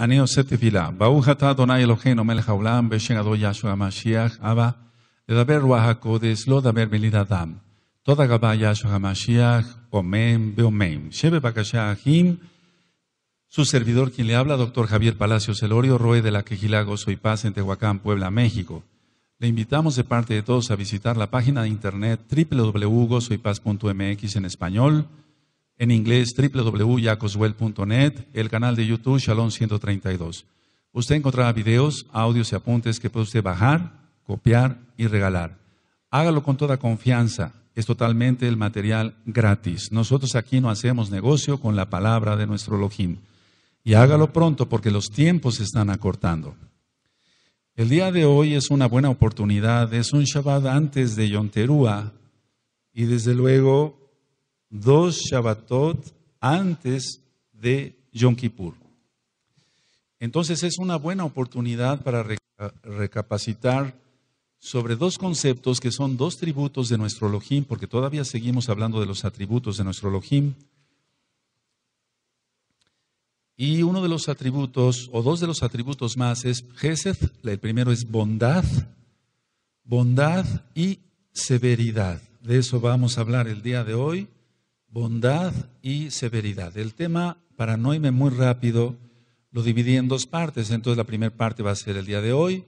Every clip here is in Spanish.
Aneo sete pila. Bauhata donai elogeno mel jaulam, beshengado Yashua Mashiach, aba de daber ruajacodes, lo daber melidadam. Toda gaba Yahshua Mashiach, omen, beomen. Shebe bakasha ahim, su servidor quien le habla, doctor Javier Palacios Elorio, roe de la Quejilá, Soy Paz en Tehuacán, Puebla, México. Le invitamos de parte de todos a visitar la página de internet www.soypaz.mx en español en inglés www.yacoswell.net, el canal de YouTube Shalom 132. Usted encontrará videos, audios y apuntes que puede usted bajar, copiar y regalar. Hágalo con toda confianza. Es totalmente el material gratis. Nosotros aquí no hacemos negocio con la palabra de nuestro Elohim. Y hágalo pronto porque los tiempos se están acortando. El día de hoy es una buena oportunidad. Es un Shabbat antes de Yonterúa. Y desde luego dos Shabbatot antes de Yom Kippur. Entonces es una buena oportunidad para recapacitar sobre dos conceptos que son dos tributos de nuestro Elohim, porque todavía seguimos hablando de los atributos de nuestro Elohim. Y uno de los atributos, o dos de los atributos más, es Gesed, el primero es bondad, bondad y severidad. De eso vamos a hablar el día de hoy bondad y severidad. El tema, para no muy rápido, lo dividí en dos partes. Entonces la primera parte va a ser el día de hoy.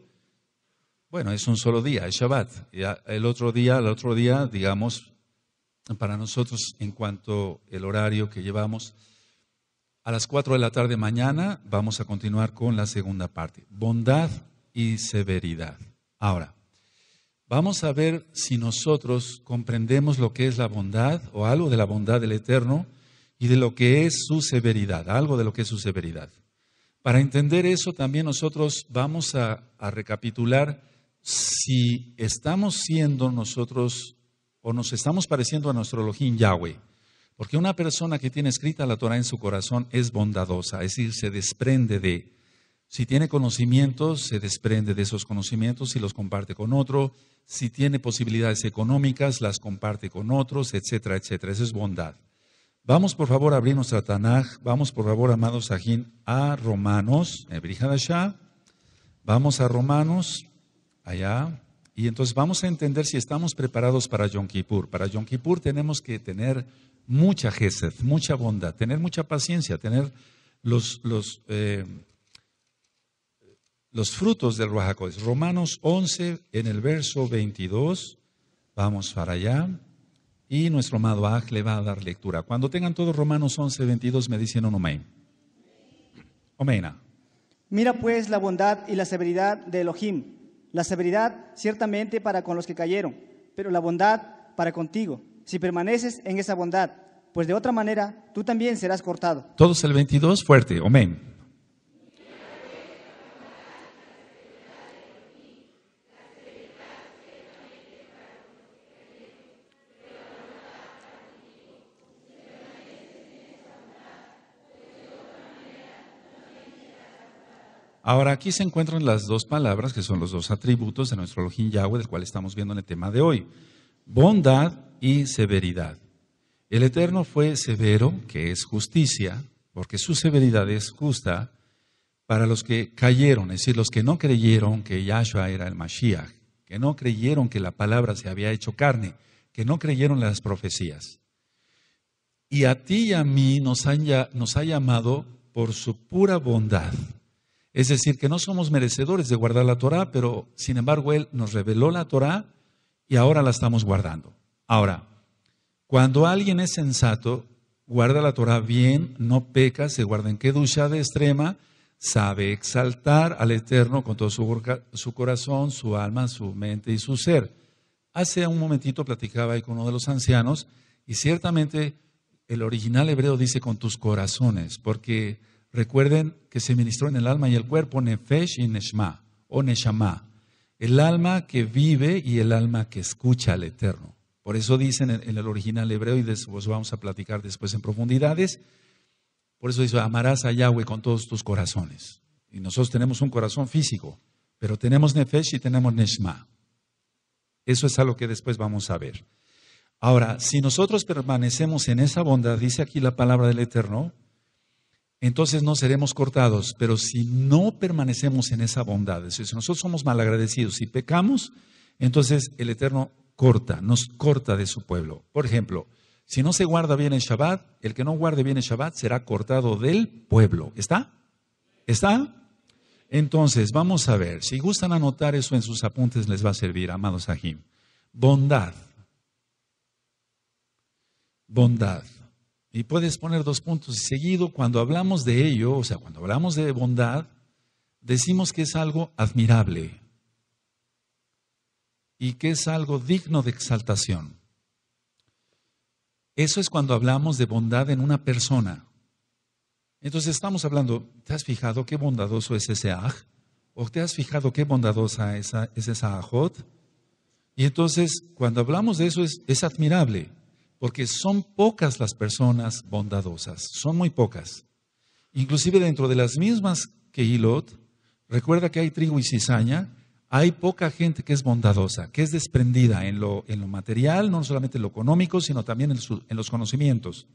Bueno, es un solo día, es Shabbat. Y el otro día, el otro día, digamos, para nosotros, en cuanto el horario que llevamos, a las 4 de la tarde mañana vamos a continuar con la segunda parte, bondad y severidad. Ahora, vamos a ver si nosotros comprendemos lo que es la bondad o algo de la bondad del Eterno y de lo que es su severidad, algo de lo que es su severidad. Para entender eso también nosotros vamos a, recapitular si estamos siendo nosotros o nos estamos pareciendo a nuestro Elohim Yahweh. Porque una persona que tiene escrita la Torah en su corazón es bondadosa, es decir, se desprende de, si tiene conocimientos, se desprende de esos conocimientos y los comparte con otro. Si tiene posibilidades económicas, las comparte con otros, etcétera, etcétera. Esa es bondad. Vamos por favor a abrir nuestra Tanaj. Vamos por favor, amados Sajín, a Romanos. Vamos a Romanos, allá. Y entonces vamos a entender si estamos preparados para Yom Kippur. Para Yom Kippur tenemos que tener mucha gesed, mucha bondad, tener mucha paciencia, tener los, eh, los frutos del Ruajacodes. Romanos 11, en el verso 22, vamos para allá. Y nuestro amado Aj le va a dar lectura. Cuando tengan todos Romanos 11, 22, me dicen un amén. Amén. Mira pues la bondad y la severidad de Elohim. La severidad ciertamente para con los que cayeron, pero la bondad para contigo, si permaneces en esa bondad, pues de otra manera tú también serás cortado. Todos el 22, fuerte, amén. Ahora, aquí se encuentran las dos palabras que son los dos atributos de nuestro Elohim Yahweh, del cual estamos viendo en el tema de hoy: bondad y severidad. El Eterno fue severo, que es justicia, porque su severidad es justa para los que cayeron, es decir, los que no creyeron que Yahshua era el Mashiach, que no creyeron que la palabra se había hecho carne, que no creyeron las profecías. Y a ti y a mí nos, nos ha llamado por su pura bondad, es decir, que no somos merecedores de guardar la Torah, pero sin embargo Él nos reveló la Torah y ahora la estamos guardando. Ahora, cuando alguien es sensato, guarda la Torah bien, no peca, se guarda en ducha de extrema, sabe exaltar al Eterno con todo su, su corazón, su alma, su mente y su ser. Hace un momentito platicaba ahí con uno de los ancianos y ciertamente el original hebreo dice con tus corazones, porque Recuerden que se ministró en el alma y el cuerpo, nefesh y neshma, o neshama. El alma que vive y el alma que escucha al Eterno. Por eso dicen en el original hebreo, y de vamos a platicar después en profundidades, por eso dice, amarás a Yahweh con todos tus corazones. Y nosotros tenemos un corazón físico, pero tenemos nefesh y tenemos neshma. Eso es algo que después vamos a ver. Ahora, si nosotros permanecemos en esa bondad, dice aquí la palabra del Eterno, entonces no seremos cortados. Pero si no permanecemos en esa bondad, decir, si nosotros somos malagradecidos y pecamos, entonces el Eterno corta, nos corta de su pueblo. Por ejemplo, si no se guarda bien el Shabbat, el que no guarde bien el Shabbat será cortado del pueblo. ¿Está? ¿Está? Entonces, vamos a ver, si gustan anotar eso en sus apuntes les va a servir, amados Ajim. Bondad. Bondad. Y puedes poner dos puntos. Seguido, cuando hablamos de ello, o sea, cuando hablamos de bondad, decimos que es algo admirable y que es algo digno de exaltación. Eso es cuando hablamos de bondad en una persona. Entonces estamos hablando, ¿te has fijado qué bondadoso es ese aj? ¿O te has fijado qué bondadosa es esa ajot? Y entonces, cuando hablamos de eso, es, es admirable porque son pocas las personas bondadosas, son muy pocas. Inclusive dentro de las mismas que Gilot, recuerda que hay trigo y cizaña, hay poca gente que es bondadosa, que es desprendida en lo, material, no solamente en lo económico, sino también en, los conocimientos.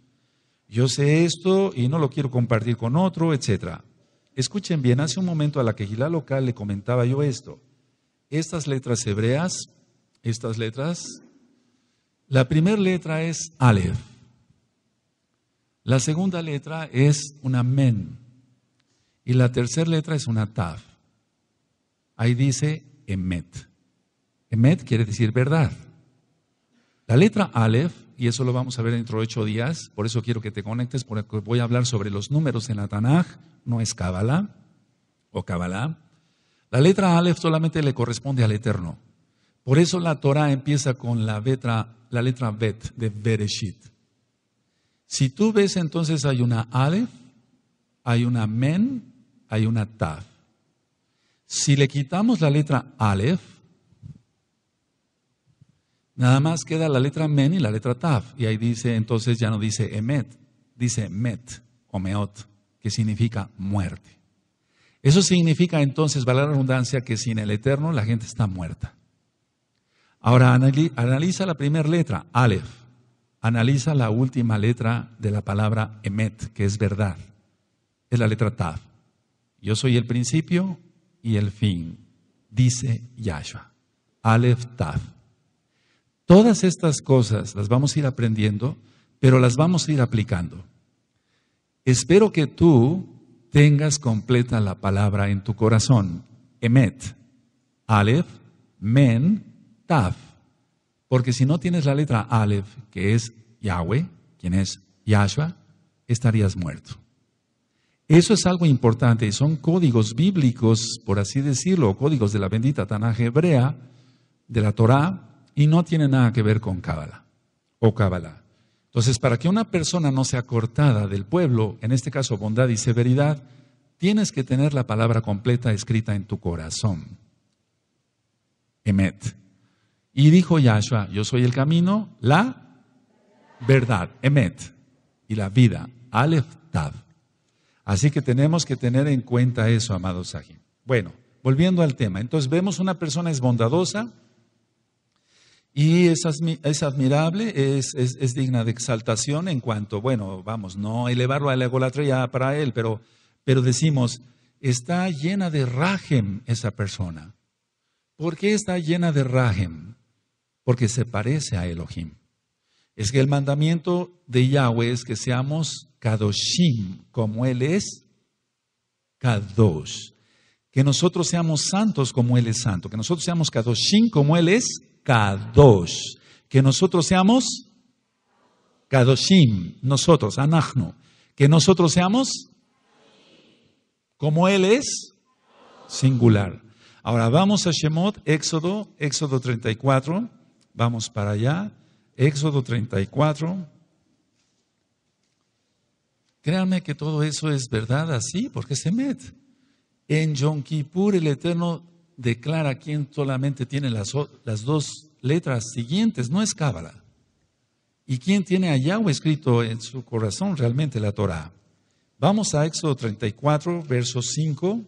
Yo sé esto y no lo quiero compartir con otro, etc. Escuchen bien, hace un momento a la que quejilá local le comentaba yo esto. Estas letras hebreas, estas letras la primera letra es Aleph. La segunda letra es una Men. Y la tercera letra es una Tav. Ahí dice Emet. Emet quiere decir verdad. La letra Aleph, y eso lo vamos a ver dentro de ocho días, por eso quiero que te conectes, porque voy a hablar sobre los números en la Tanaj, no es Kabbalah o Kabbalah. La letra Aleph solamente le corresponde al Eterno. Por eso la Torah empieza con la letra, la letra Bet de Bereshit. Si tú ves entonces hay una Aleph, hay una Men, hay una Tav. Si le quitamos la letra Aleph, nada más queda la letra Men y la letra Tav. Y ahí dice, entonces ya no dice Emet, dice Met o Meot, que significa muerte. Eso significa entonces, valga la redundancia, que sin el Eterno la gente está muerta. Ahora analiza la primera letra, Aleph. Analiza la última letra de la palabra Emet, que es verdad. Es la letra Tav. Yo soy el principio y el fin, dice Yahshua. Aleph Tav. Todas estas cosas las vamos a ir aprendiendo, pero las vamos a ir aplicando. Espero que tú tengas completa la palabra en tu corazón. Emet, Aleph, Men, Taf, porque si no tienes la letra Aleph, que es Yahweh, quien es Yahshua, estarías muerto. Eso es algo importante, y son códigos bíblicos, por así decirlo, códigos de la bendita Tanaj hebrea, de la Torá, y no tiene nada que ver con Cábala o Cábala. Entonces, para que una persona no sea cortada del pueblo, en este caso bondad y severidad, tienes que tener la palabra completa escrita en tu corazón. Emet. Y dijo Yahshua, yo soy el camino, la verdad, emet, y la vida, alef, Tav. Así que tenemos que tener en cuenta eso, amados Sahim. Bueno, volviendo al tema. Entonces vemos una persona es bondadosa y es, admirable, es, digna de exaltación en cuanto, bueno, vamos, no elevarlo a la egolatría para él, pero, pero decimos, está llena de rajem esa persona. ¿Por qué está llena de rajem? porque se parece a Elohim. Es que el mandamiento de Yahweh es que seamos Kadoshim, como Él es Kadosh. Que nosotros seamos santos como Él es santo. Que nosotros seamos Kadoshim como Él es Kadosh. Que nosotros seamos Kadoshim, nosotros, Anachno. Que nosotros seamos como Él es singular. Ahora vamos a Shemot, Éxodo, Éxodo 34. Vamos para allá. Éxodo 34. Créanme que todo eso es verdad así, porque se mete. En Yom Kippur el Eterno declara quién solamente tiene las, dos letras siguientes, no es Cábala. Y quién tiene allá Yahweh escrito en su corazón realmente la Torah. Vamos a Éxodo 34, versos 5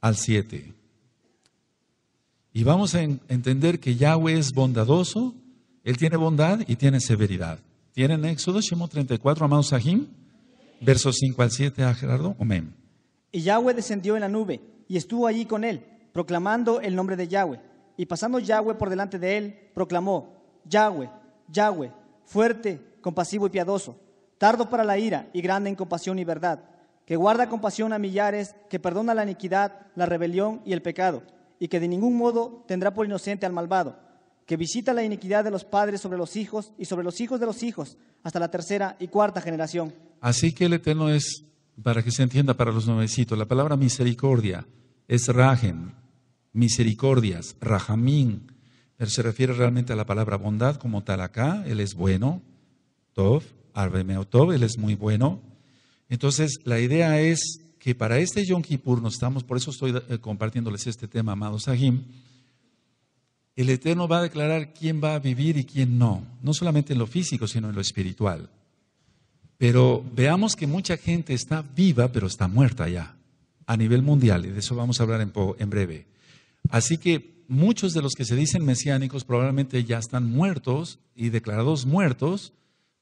al 7. Y vamos a entender que Yahweh es bondadoso, Él tiene bondad y tiene severidad. ¿Tienen Éxodo, 34, Amado Sahim? Versos 5 al 7 a ah, Gerardo. Amén. Y Yahweh descendió en la nube y estuvo allí con él, proclamando el nombre de Yahweh. Y pasando Yahweh por delante de él, proclamó, Yahweh, Yahweh, fuerte, compasivo y piadoso, tardo para la ira y grande en compasión y verdad, que guarda compasión a millares, que perdona la iniquidad, la rebelión y el pecado y que de ningún modo tendrá por inocente al malvado, que visita la iniquidad de los padres sobre los hijos y sobre los hijos de los hijos hasta la tercera y cuarta generación. Así que el Eterno es, para que se entienda para los nuevecitos, la palabra misericordia es rajen, misericordias, rajamín, pero se refiere realmente a la palabra bondad como tal acá, Él es bueno, tov, tov, Él es muy bueno. Entonces la idea es que para este Yom Kippur nos estamos, por eso estoy eh, compartiéndoles este tema, amados Sahim, el Eterno va a declarar quién va a vivir y quién no, no solamente en lo físico, sino en lo espiritual. Pero veamos que mucha gente está viva, pero está muerta ya, a nivel mundial, y de eso vamos a hablar en breve. Así que muchos de los que se dicen mesiánicos probablemente ya están muertos y declarados muertos,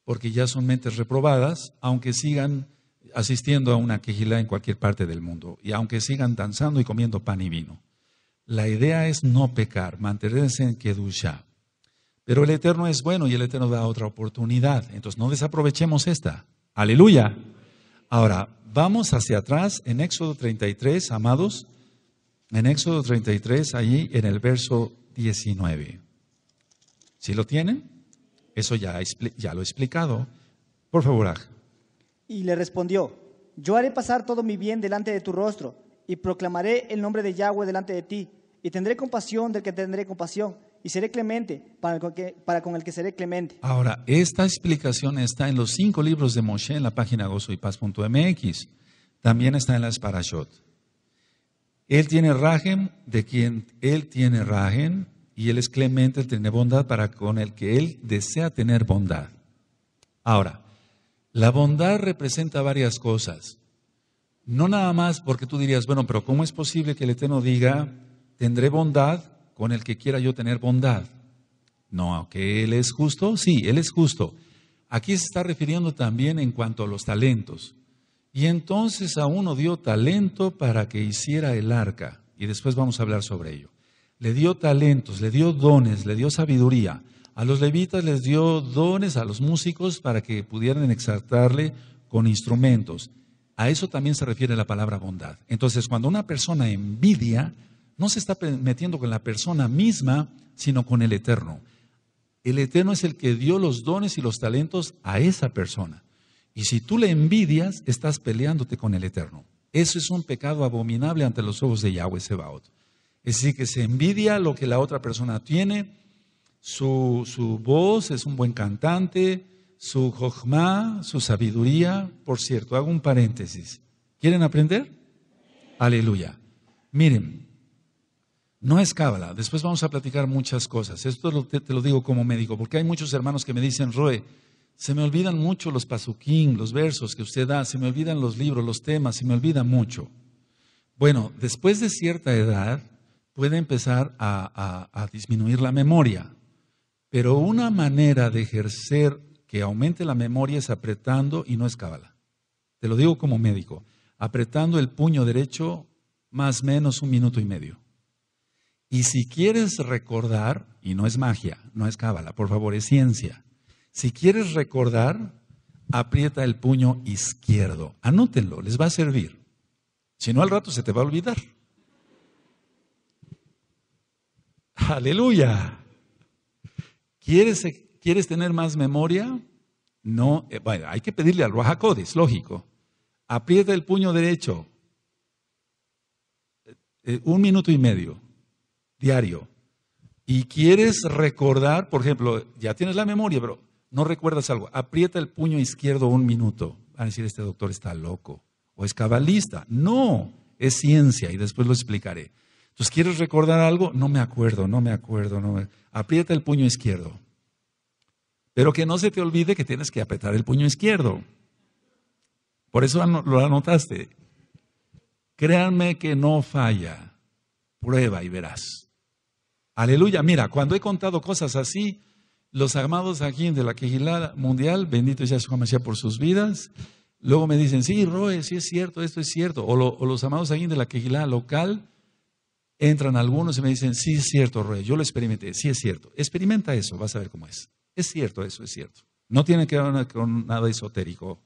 porque ya son mentes reprobadas, aunque sigan asistiendo a una quejilá en cualquier parte del mundo, y aunque sigan danzando y comiendo pan y vino. La idea es no pecar, mantenerse en Kedusha. Pero el Eterno es bueno y el Eterno da otra oportunidad. Entonces no desaprovechemos esta. Aleluya. Ahora, vamos hacia atrás en Éxodo 33, amados. En Éxodo 33, allí en el verso 19. si lo tienen? Eso ya, ya lo he explicado. Por favor, y le respondió, yo haré pasar todo mi bien delante de tu rostro y proclamaré el nombre de Yahweh delante de ti y tendré compasión del que tendré compasión y seré clemente para, con el que seré clemente. Ahora, esta explicación está en los cinco libros de Moshe en la página gozoypaz.mx. También está en las Parashot. Él tiene rajem de quien él tiene rajem y él es clemente, él tiene bondad para con el que él desea tener bondad. Ahora, la bondad representa varias cosas. No nada más porque tú dirías, bueno, pero ¿cómo es posible que el Eterno diga, tendré bondad con el que quiera yo tener bondad? No, aunque Él es justo, sí, Él es justo. Aquí se está refiriendo también en cuanto a los talentos. Y entonces a uno dio talento para que hiciera el arca, y después vamos a hablar sobre ello. Le dio talentos, le dio dones, le dio sabiduría. A los levitas les dio dones a los músicos para que pudieran exaltarle con instrumentos. A eso también se refiere la palabra bondad. Entonces, cuando una persona envidia, no se está metiendo con la persona misma, sino con el Eterno. El Eterno es el que dio los dones y los talentos a esa persona. Y si tú le envidias, estás peleándote con el Eterno. Eso es un pecado abominable ante los ojos de Yahweh Sebaot. Es decir, que se envidia lo que la otra persona tiene su, voz es un buen cantante, su jochma, su sabiduría. Por cierto, hago un paréntesis. ¿Quieren aprender? Aleluya. Miren, no es cábala. Después vamos a platicar muchas cosas. Esto te, lo digo como médico, porque hay muchos hermanos que me dicen, Roe, se me olvidan mucho los pasuquín, los versos que usted da, se me olvidan los libros, los temas, se me olvida mucho. Bueno, después de cierta edad puede empezar a disminuir la memoria. Pero una manera de ejercer que aumente la memoria es apretando y no es cábala. Te lo digo como médico, apretando el puño derecho más o menos un minuto y medio. Y si quieres recordar, y no es magia, no es cábala, por favor, es ciencia. Si quieres recordar, aprieta el puño izquierdo. Anútenlo, les va a servir. Si no, al rato se te va a olvidar. Aleluya. Eh, ¿Quieres, tener más memoria? No, eh, hay que pedirle al Rojacodis, lógico. Aprieta el puño derecho. Eh, un minuto y medio diario. Y quieres recordar, por ejemplo, ya tienes la memoria, pero no recuerdas algo. Aprieta el puño izquierdo un minuto. a decir, este doctor está loco o es cabalista. No, es ciencia y después lo explicaré. Entonces, ¿quieres recordar algo? No me acuerdo, no me acuerdo. No Aprieta el puño izquierdo. Pero que no se te olvide que tienes que apretar el puño izquierdo. Por eso lo anotaste. Créanme que no falla. Prueba y verás. Aleluya. Mira, cuando he contado cosas así, los amados aquí de la Quejilá Mundial, bendito sea su Mashiach por sus vidas, luego me dicen, sí, Roe, sí es cierto, esto es cierto. O, los amados aquí de la Quejilá local, Entran algunos y me dicen, sí es cierto, Roy, yo lo experimenté, sí es cierto. Experimenta eso, vas a ver cómo es. Es cierto eso, es cierto. No tiene que ver con nada esotérico.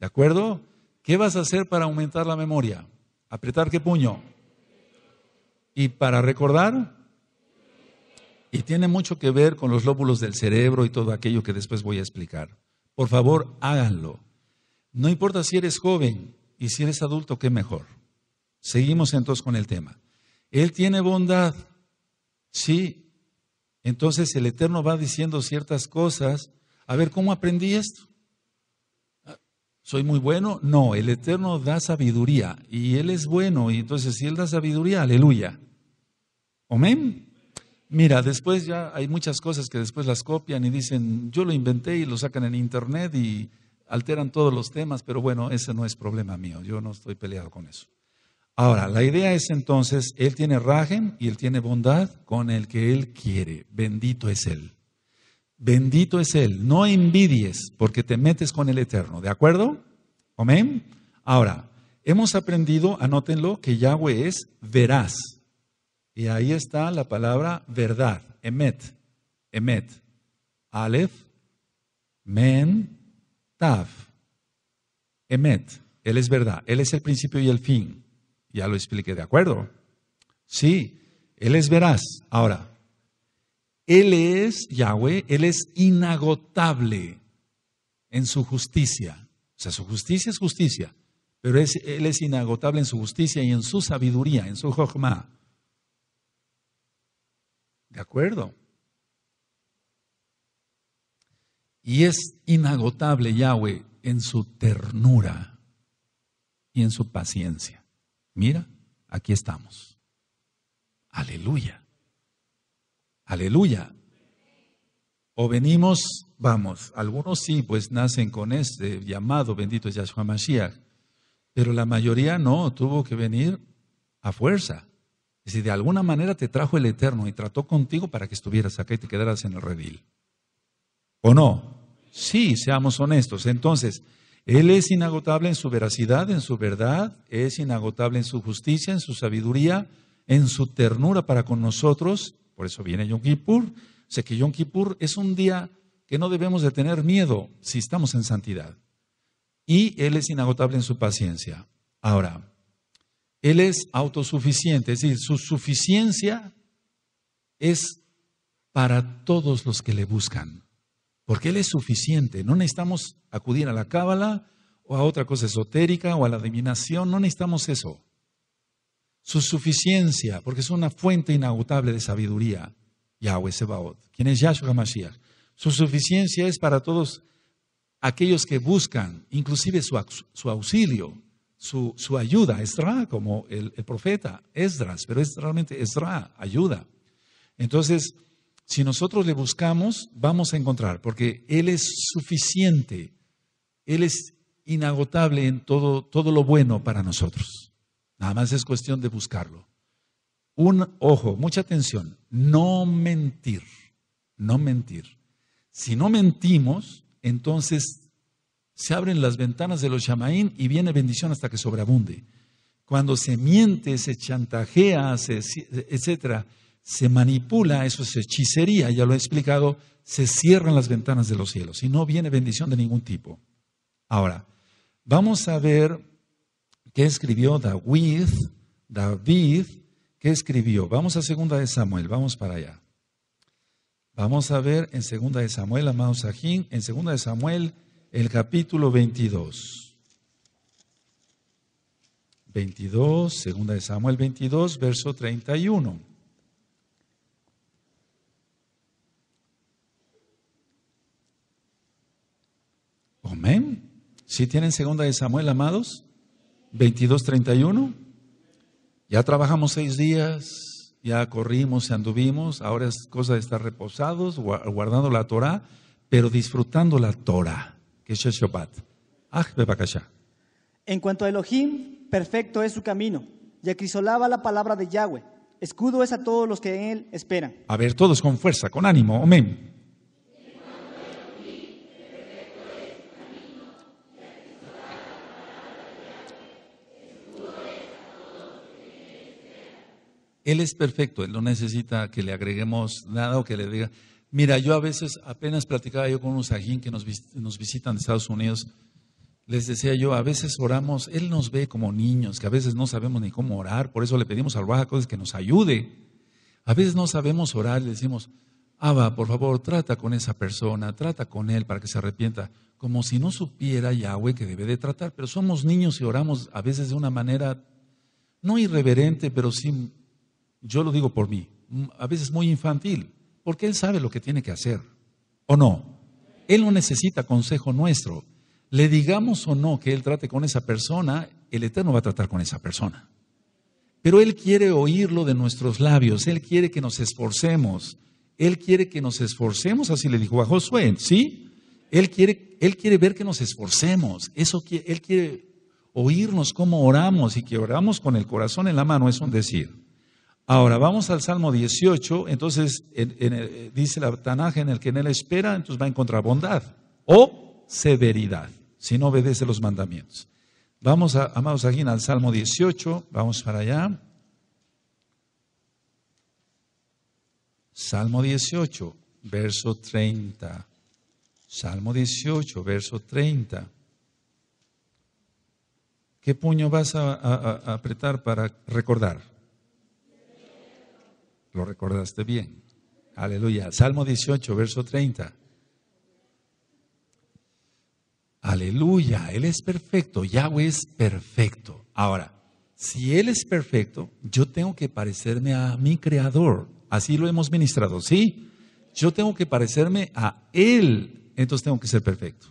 ¿De acuerdo? ¿Qué vas a hacer para aumentar la memoria? ¿Apretar qué puño? ¿Y para recordar? Y tiene mucho que ver con los lóbulos del cerebro y todo aquello que después voy a explicar. Por favor, háganlo. No importa si eres joven y si eres adulto, qué mejor. Seguimos entonces con el tema. Él tiene bondad. Sí. Entonces el Eterno va diciendo ciertas cosas. A ver, ¿cómo aprendí esto? Ah, ¿Soy muy bueno? No, el Eterno da sabiduría y Él es bueno. Y entonces si Él da sabiduría, aleluya. Amén. Mira, después ya hay muchas cosas que después las copian y dicen, yo lo inventé y lo sacan en internet y alteran todos los temas, pero bueno, ese no es problema mío, yo no estoy peleado con eso. Ahora, la idea es entonces, Él tiene rajen y Él tiene bondad con el que Él quiere. Bendito es Él. Bendito es Él. No envidies porque te metes con el Eterno. ¿De acuerdo? Amén. Ahora, hemos aprendido, anótenlo, que Yahweh es veraz. Y ahí está la palabra verdad. Emet. Emet. Aleph. Men. Tav. Emet. Él es verdad. Él es el principio y el fin. Ya lo expliqué, ¿de acuerdo? Sí, Él es veraz. Ahora, Él es Yahweh, Él es inagotable en su justicia. O sea, su justicia es justicia, pero Él es inagotable en su justicia y en su sabiduría, en su jochma. ¿De acuerdo? Y es inagotable Yahweh en su ternura y en su paciencia mira, aquí estamos. Aleluya. Aleluya. O venimos, vamos, algunos sí, pues nacen con este llamado, bendito Yahshua Mashiach, pero la mayoría no, tuvo que venir a fuerza. Es decir, de alguna manera te trajo el Eterno y trató contigo para que estuvieras acá y te quedaras en el redil. ¿O no? Sí, seamos honestos. Entonces, él es inagotable en su veracidad, en su verdad, es inagotable en su justicia, en su sabiduría, en su ternura para con nosotros. Por eso viene Yom Kippur. Sé que Yom Kippur es un día que no debemos de tener miedo si estamos en santidad. Y Él es inagotable en su paciencia. Ahora, Él es autosuficiente, es decir, su suficiencia es para todos los que le buscan porque Él es suficiente. No necesitamos acudir a la cábala o a otra cosa esotérica o a la adivinación, no necesitamos eso. Su suficiencia, porque es una fuente inagotable de sabiduría, Yahweh Sebaot, quien es Yahshua Mashiach. Su suficiencia es para todos aquellos que buscan, inclusive su, auxilio, su, ayuda, Esdra, como el, profeta Esdras, pero es realmente Esdra, ayuda. Entonces, si nosotros le buscamos, vamos a encontrar, porque Él es suficiente, Él es inagotable en todo, lo bueno para nosotros. Nada más es cuestión de buscarlo. Un ojo, mucha atención, no mentir, no mentir. Si no mentimos, entonces se abren las ventanas de los Shamaín y viene bendición hasta que sobreabunde. Cuando se miente, se chantajea, etc., etcétera, se manipula, eso es hechicería, ya lo he explicado, se cierran las ventanas de los cielos y no viene bendición de ningún tipo. Ahora, vamos a ver qué escribió David, David, qué escribió. Vamos a segunda de Samuel, vamos para allá. Vamos a ver en segunda de Samuel, amado Sajín, en segunda de Samuel, el capítulo 22. 22, segunda de Samuel 22, verso 31. Amén. Si tienen segunda de Samuel, amados, 22:31. Ya trabajamos seis días, ya corrimos, anduvimos, ahora es cosa de estar reposados, guardando la Torah, pero disfrutando la Torah, que es Shabbat. Ah, en cuanto a Elohim, perfecto es su camino, y acrisolaba la palabra de Yahweh. Escudo es a todos los que en él esperan. A ver, todos con fuerza, con ánimo, amén. Él es perfecto, Él no necesita que le agreguemos nada o que le diga. Mira, yo a veces, apenas platicaba yo con unos ajín que nos, visitan de Estados Unidos, les decía yo, a veces oramos, Él nos ve como niños, que a veces no sabemos ni cómo orar, por eso le pedimos al Baja que nos ayude. A veces no sabemos orar, le decimos, Abba, por favor, trata con esa persona, trata con él para que se arrepienta, como si no supiera Yahweh que debe de tratar. Pero somos niños y oramos a veces de una manera no irreverente, pero sí yo lo digo por mí, mm, a veces muy infantil, porque Él sabe lo que tiene que hacer, ¿o no? Él no necesita consejo nuestro. Le digamos o no que Él trate con esa persona, el Eterno va a tratar con esa persona. Pero Él quiere oírlo de nuestros labios, Él quiere que nos esforcemos, Él quiere que nos esforcemos, así le dijo a Josué, ¿sí? Él quiere, ver que nos esforcemos, eso Él quiere oírnos cómo oramos y que oramos con el corazón en la mano, es un decir. Ahora, vamos al Salmo 18, entonces dice la tanaje en el que en él espera, entonces va a encontrar bondad o severidad, si no obedece los mandamientos. Vamos, a, amados, aquí al Salmo 18, vamos para allá. Salmo 18, verso 30. Salmo 18, verso 30. ¿Qué puño vas a apretar para recordar? Lo recordaste bien. Aleluya. Salmo 18, verso 30. Aleluya. Él es perfecto. Yahweh es perfecto. Ahora, si Él es perfecto, yo tengo que parecerme a mi Creador. Así lo hemos ministrado, ¿sí? Yo tengo que parecerme a Él. Entonces tengo que ser perfecto.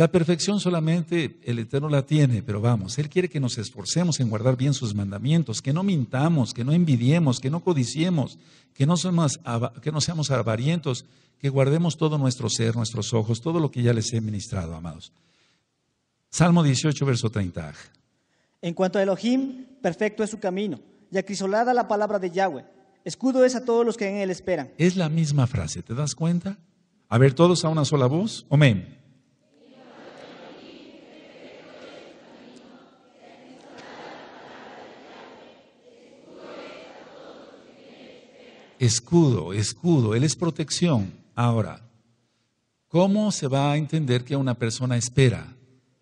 La perfección solamente el Eterno la tiene, pero vamos, Él quiere que nos esforcemos en guardar bien sus mandamientos, que no mintamos, que no envidiemos, que no codiciemos, que no, que no seamos avarientos, que guardemos todo nuestro ser, nuestros ojos, todo lo que ya les he ministrado, amados. Salmo 18, verso 30. En cuanto a Elohim, perfecto es su camino, y acrisolada la palabra de Yahweh. Escudo es a todos los que en él esperan. Es la misma frase, ¿te das cuenta? A ver, todos a una sola voz. Amén. escudo, escudo, Él es protección. Ahora, ¿cómo se va a entender que una persona espera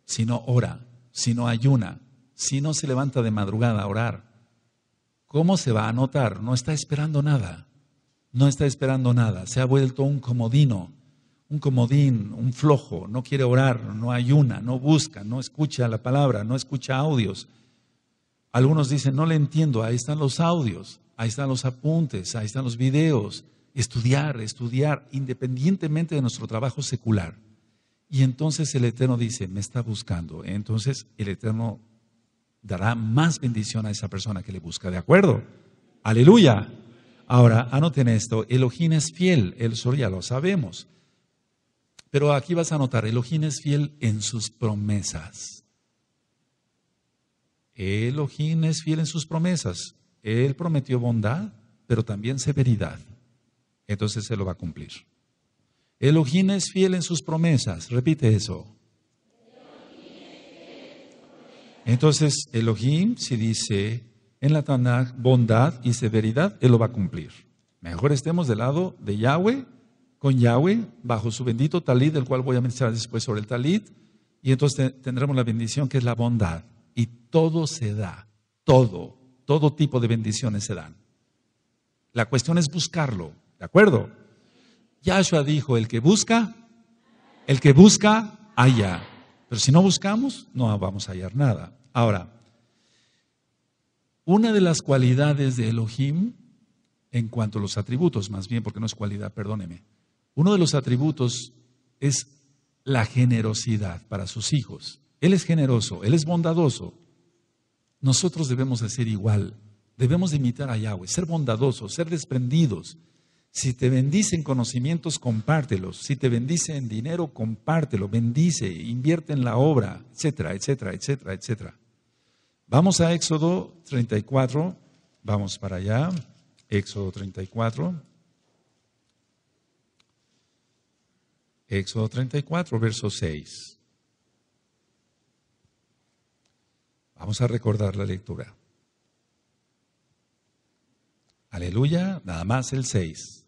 si no ora, si no ayuna, si no se levanta de madrugada a orar? ¿Cómo se va a notar? No está esperando nada, no está esperando nada, se ha vuelto un comodino, un comodín, un flojo, no quiere orar, no ayuna, no busca, no escucha la palabra, no escucha audios. Algunos dicen, no le entiendo, ahí están los audios ahí están los apuntes, ahí están los videos, estudiar, estudiar, independientemente de nuestro trabajo secular. Y entonces el Eterno dice, me está buscando. Entonces el Eterno dará más bendición a esa persona que le busca, ¿de acuerdo? Aleluya. Ahora, anoten esto, Elohim es fiel, el sol ya lo sabemos. Pero aquí vas a notar, Elohim es fiel en sus promesas. Elohim es fiel en sus promesas. Él prometió bondad, pero también severidad. Entonces se lo va a cumplir. Elohim es fiel en sus promesas. Repite eso. Entonces, Elohim, si dice en la Tanaj bondad y severidad, Él lo va a cumplir. Mejor estemos del lado de Yahweh, con Yahweh, bajo su bendito talit, del cual voy a mencionar después sobre el talit, y entonces tendremos la bendición que es la bondad. Y todo se da, todo todo tipo de bendiciones se dan. La cuestión es buscarlo, ¿de acuerdo? Yahshua dijo, el que busca, el que busca, haya. Pero si no buscamos, no vamos a hallar nada. Ahora, una de las cualidades de Elohim, en cuanto a los atributos, más bien, porque no es cualidad, perdóneme, uno de los atributos es la generosidad para sus hijos. Él es generoso, él es bondadoso nosotros debemos hacer igual. Debemos imitar a Yahweh, ser bondadosos, ser desprendidos. Si te bendicen conocimientos, compártelos. Si te bendice en dinero, compártelo. Bendice, invierte en la obra, etcétera, etcétera, etcétera, etcétera. Vamos a Éxodo 34. Vamos para allá. Éxodo 34. Éxodo 34, verso 6. Vamos a recordar la lectura. Aleluya, nada más el 6.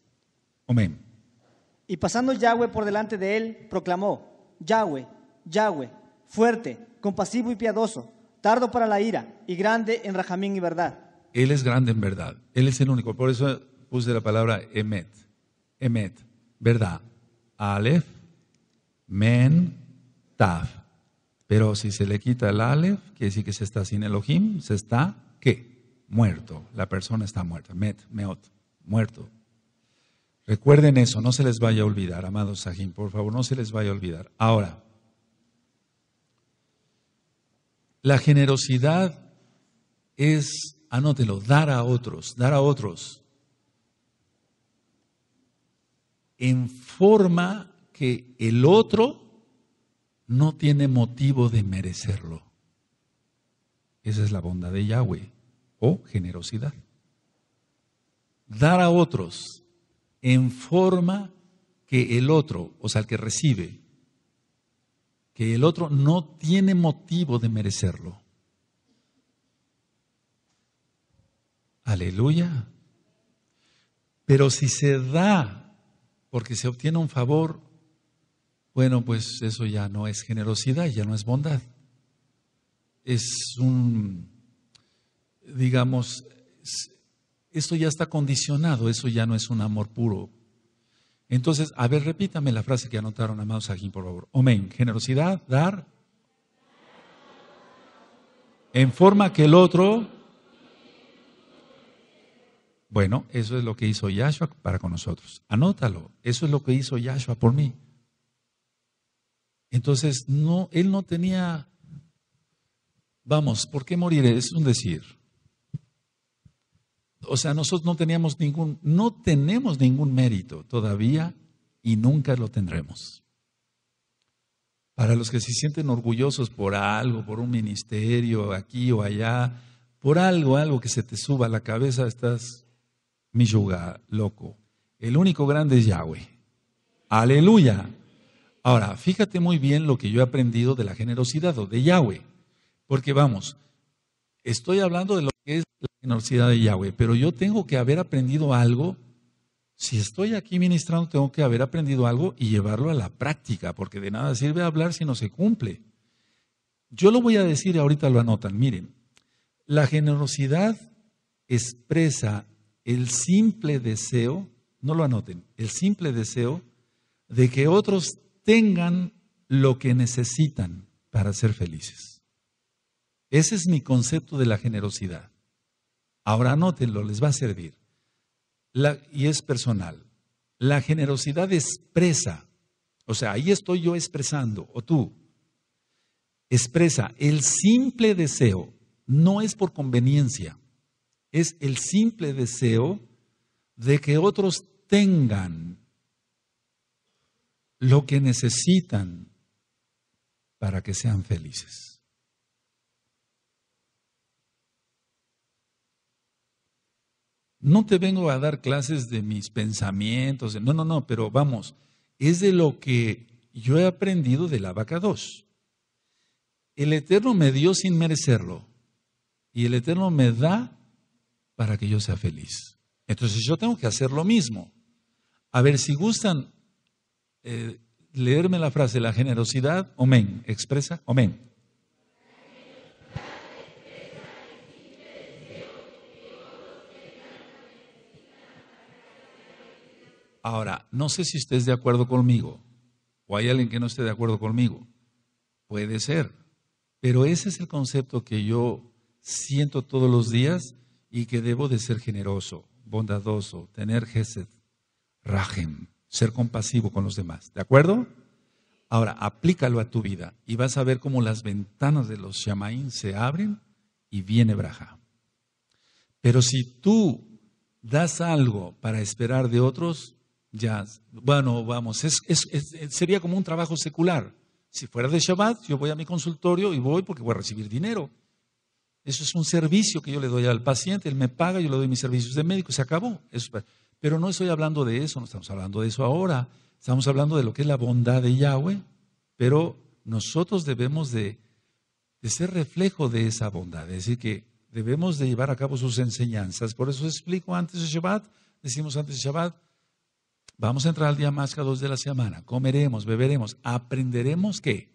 Amén. Y pasando Yahweh por delante de él, proclamó, Yahweh, Yahweh, fuerte, compasivo y piadoso, tardo para la ira y grande en rajamín y verdad. Él es grande en verdad, Él es el único. Por eso puse la palabra emet, emet, verdad. Aleph, men, taf. Pero si se le quita el Aleph, quiere decir que se está sin Elohim, se está, ¿qué? Muerto. La persona está muerta. Met, meot, muerto. Recuerden eso, no se les vaya a olvidar, amados Sahim, por favor, no se les vaya a olvidar. Ahora, la generosidad es, anótelo, dar a otros, dar a otros. En forma que el otro no tiene motivo de merecerlo. Esa es la bondad de Yahweh o generosidad. Dar a otros en forma que el otro, o sea, el que recibe, que el otro no tiene motivo de merecerlo. Aleluya. Pero si se da porque se obtiene un favor bueno, pues eso ya no es generosidad, ya no es bondad. Es un, digamos, esto ya está condicionado, eso ya no es un amor puro. Entonces, a ver, repítame la frase que anotaron, amados aquí, por favor. Amén. Generosidad, dar. En forma que el otro. Bueno, eso es lo que hizo Yahshua para con nosotros. Anótalo. Eso es lo que hizo Yahshua por mí. Entonces, no, él no tenía, vamos, ¿por qué morir? Es un decir. O sea, nosotros no teníamos ningún, no tenemos ningún mérito todavía y nunca lo tendremos. Para los que se sienten orgullosos por algo, por un ministerio, aquí o allá, por algo, algo que se te suba a la cabeza, estás mi yuga, loco. El único grande es Yahweh. Aleluya. Ahora, fíjate muy bien lo que yo he aprendido de la generosidad o de Yahweh, porque vamos, estoy hablando de lo que es la generosidad de Yahweh, pero yo tengo que haber aprendido algo, si estoy aquí ministrando, tengo que haber aprendido algo y llevarlo a la práctica, porque de nada sirve hablar si no se cumple. Yo lo voy a decir y ahorita lo anotan, miren, la generosidad expresa el simple deseo, no lo anoten, el simple deseo de que otros tengan lo que necesitan para ser felices. Ese es mi concepto de la generosidad. Ahora anótenlo, les va a servir. y es personal. La generosidad expresa, o sea, ahí estoy yo expresando, o tú, expresa el simple deseo, no es por conveniencia, es el simple deseo de que otros tengan lo que necesitan para que sean felices. No te vengo a dar clases de mis pensamientos, no, no, no, pero vamos, es de lo que yo he aprendido de la vaca 2. El Eterno me dio sin merecerlo y el Eterno me da para que yo sea feliz. Entonces yo tengo que hacer lo mismo. A ver, si gustan, eh, leerme la frase, la generosidad, omen, expresa, omen. Ahora, no sé si usted es de acuerdo conmigo o hay alguien que no esté de acuerdo conmigo. Puede ser. Pero ese es el concepto que yo siento todos los días y que debo de ser generoso, bondadoso, tener gesed, rajem ser compasivo con los demás. ¿De acuerdo? Ahora, aplícalo a tu vida y vas a ver cómo las ventanas de los Shamaín se abren y viene Braja. Pero si tú das algo para esperar de otros, ya, bueno, vamos, sería como un trabajo secular. Si fuera de Shabbat, yo voy a mi consultorio y voy porque voy a recibir dinero. Eso es un servicio que yo le doy al paciente, él me paga, yo le doy mis servicios de médico, se acabó. Eso, pero no estoy hablando de eso, no estamos hablando de eso ahora. Estamos hablando de lo que es la bondad de Yahweh, pero nosotros debemos de, ser reflejo de esa bondad, es decir, que debemos de llevar a cabo sus enseñanzas. Por eso explico antes de Shabbat, decimos antes de Shabbat, vamos a entrar al día más cada dos de la semana, comeremos, beberemos, aprenderemos qué?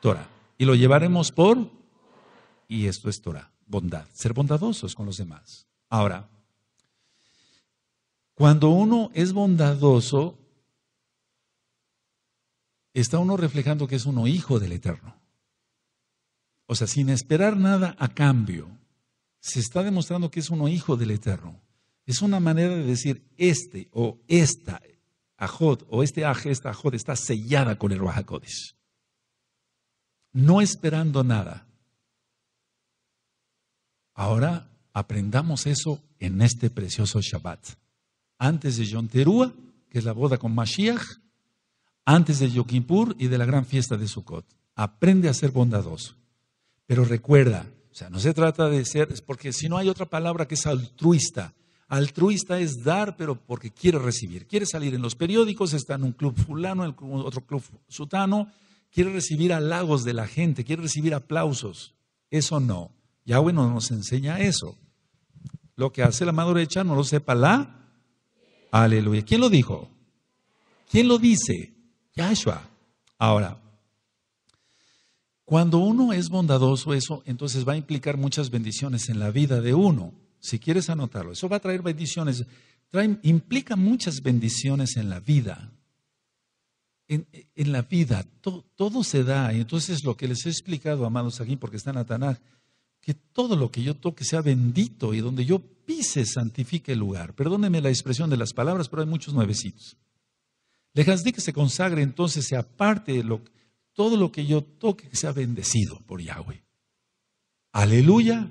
Torah. Y lo llevaremos por, y esto es Torah, bondad, ser bondadosos con los demás. Ahora, cuando uno es bondadoso, está uno reflejando que es uno hijo del Eterno. O sea, sin esperar nada a cambio, se está demostrando que es uno hijo del Eterno. Es una manera de decir, este o esta ajod o este aje, esta está sellada con el Bajacodes. No esperando nada. Ahora aprendamos eso en este precioso Shabbat antes de Yom que es la boda con Mashiach, antes de Yom y de la gran fiesta de Sukkot. Aprende a ser bondadoso. Pero recuerda, o sea, no se trata de ser, es porque si no hay otra palabra que es altruista. Altruista es dar, pero porque quiere recibir. Quiere salir en los periódicos, está en un club fulano, en otro club sutano, quiere recibir halagos de la gente, quiere recibir aplausos. Eso no. Yahweh no nos enseña eso. Lo que hace la madurecha, no lo sepa la Aleluya. ¿Quién lo dijo? ¿Quién lo dice? Yahshua. Ahora, cuando uno es bondadoso, eso entonces va a implicar muchas bendiciones en la vida de uno. Si quieres anotarlo, eso va a traer bendiciones. implica muchas bendiciones en la vida. En, la vida, todo se da. Y entonces lo que les he explicado, amados aquí, porque está en que todo lo que yo toque sea bendito y donde yo pise santifique el lugar. Perdónenme la expresión de las palabras, pero hay muchos nuevecitos. de que se consagre entonces, se aparte de todo lo que yo toque, que sea bendecido por Yahweh. Aleluya.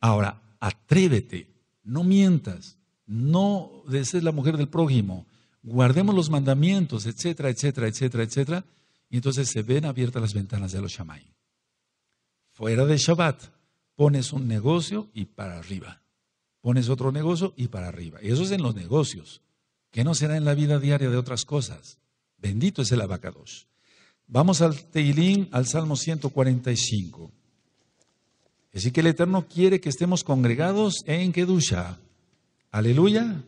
Ahora, atrévete, no mientas, no desees la mujer del prójimo, guardemos los mandamientos, etcétera, etcétera, etcétera, etcétera. Y entonces se ven abiertas las ventanas de los shamay. Fuera de Shabbat, Pones un negocio y para arriba. Pones otro negocio y para arriba. Eso es en los negocios. ¿Qué no será en la vida diaria de otras cosas? Bendito es el abacados. Vamos al Teilín, al Salmo 145. Así que el Eterno quiere que estemos congregados en Kedusha. Aleluya.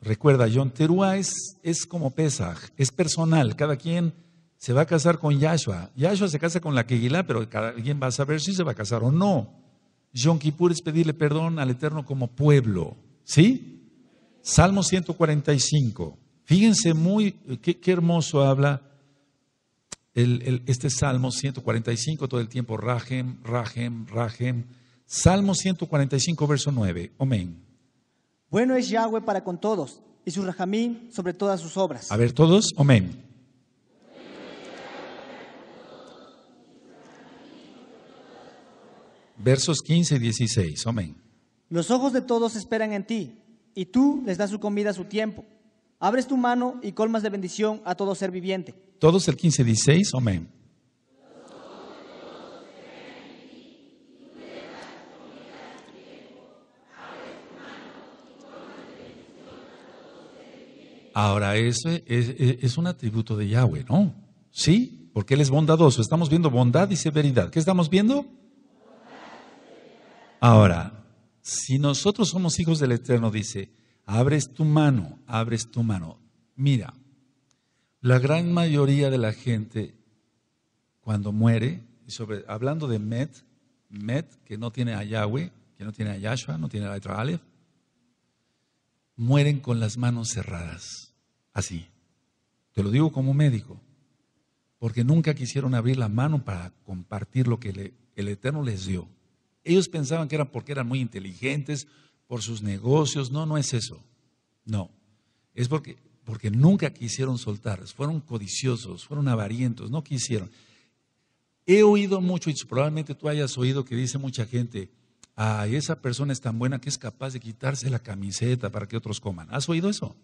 Recuerda, John Teruah es, es como Pesach, es personal. Cada quien se va a casar con Yahshua. Yahshua se casa con la Kegilá, pero alguien va a saber si se va a casar o no. Yom Kippur es pedirle perdón al Eterno como pueblo. ¿Sí? Salmo 145. Fíjense muy, eh, qué, hermoso habla este Salmo 145 todo el tiempo. Rajem, Rajem, Rajem. Salmo 145, verso 9. Amén. Bueno es Yahweh para con todos y su rajamín sobre todas sus obras. A ver, todos, amén. Versos 15 y 16. Amén. Los ojos de todos esperan en ti, y tú les das su comida a su tiempo. Abres tu mano y colmas de bendición a todo ser viviente. Todos el 15 y 16. Amén. Ahora, eso es, es, un atributo de Yahweh, ¿no? Sí, porque Él es bondadoso. Estamos viendo bondad y severidad. ¿Qué estamos viendo? Ahora, si nosotros somos hijos del Eterno, dice, abres tu mano, abres tu mano. Mira, la gran mayoría de la gente cuando muere, y hablando de Met, Met, que no tiene a Yahweh, que no tiene a Yahshua, no tiene a letra Aleph, mueren con las manos cerradas, así. Te lo digo como médico, porque nunca quisieron abrir la mano para compartir lo que el Eterno les dio. Ellos pensaban que era porque eran muy inteligentes, por sus negocios. No, no es eso. No. Es porque, nunca quisieron soltar. Fueron codiciosos, fueron avarientos, no quisieron. He oído mucho, y probablemente tú hayas oído que dice mucha gente, ay, esa persona es tan buena que es capaz de quitarse la camiseta para que otros coman. ¿Has oído eso?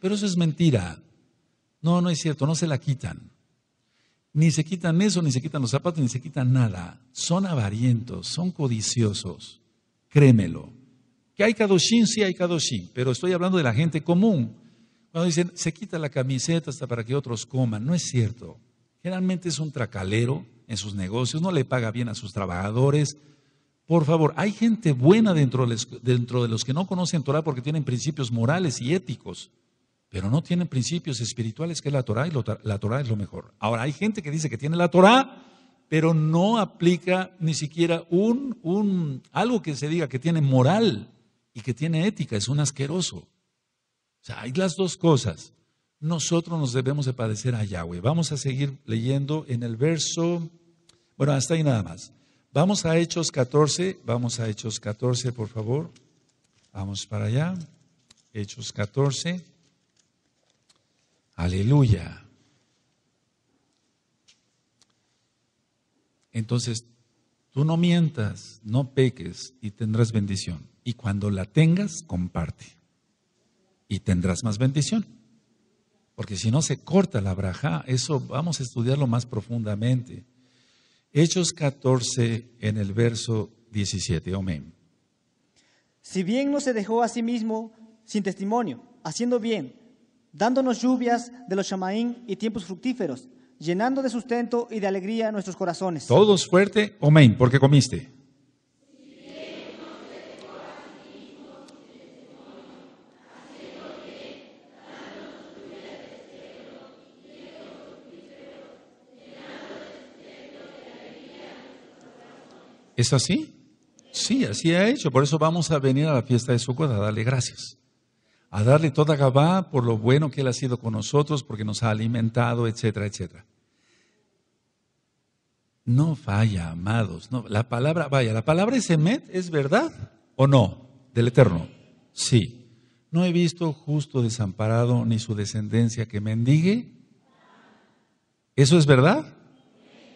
Pero eso es mentira. No, no es cierto, no se la quitan. Ni se quitan eso, ni se quitan los zapatos, ni se quitan nada. Son avarientos, son codiciosos. Créemelo. Que hay kadoshim, sí hay kadoshim, pero estoy hablando de la gente común. Cuando dicen, se quita la camiseta hasta para que otros coman, no es cierto. Generalmente es un tracalero en sus negocios, no le paga bien a sus trabajadores, por favor, hay gente buena dentro de, los, que no conocen Torah porque tienen principios morales y éticos pero no tienen principios espirituales que es la Torah y la Torah es lo mejor. Ahora, hay gente que dice que tiene la Torah, pero no aplica ni siquiera un, un, algo que se diga que tiene moral y que tiene ética, es un asqueroso. O sea, hay las dos cosas. Nosotros nos debemos de padecer a Yahweh. Vamos a seguir leyendo en el verso, bueno, hasta ahí nada más. Vamos a Hechos 14, vamos a Hechos 14, por favor. Vamos para allá. Hechos 14. Aleluya. Entonces, tú no mientas, no peques y tendrás bendición. Y cuando la tengas, comparte. Y tendrás más bendición. Porque si no se corta la braja, eso vamos a estudiarlo más profundamente. Hechos 14 en el verso 17. Amén. Si bien no se dejó a sí mismo sin testimonio, haciendo bien dándonos lluvias de los Shamaín y tiempos fructíferos, llenando de sustento y de alegría nuestros corazones. Todos fuerte, amén, porque comiste. ¿Es así? Sí, así ha hecho. Por eso vamos a venir a la fiesta de su a darle gracias a darle toda Gabá por lo bueno que Él ha sido con nosotros, porque nos ha alimentado, etcétera, etcétera. No falla, amados. No, la palabra, vaya, la palabra Semet, es verdad o no, del Eterno. Sí. No he visto justo desamparado ni su descendencia que mendigue. ¿Eso es verdad?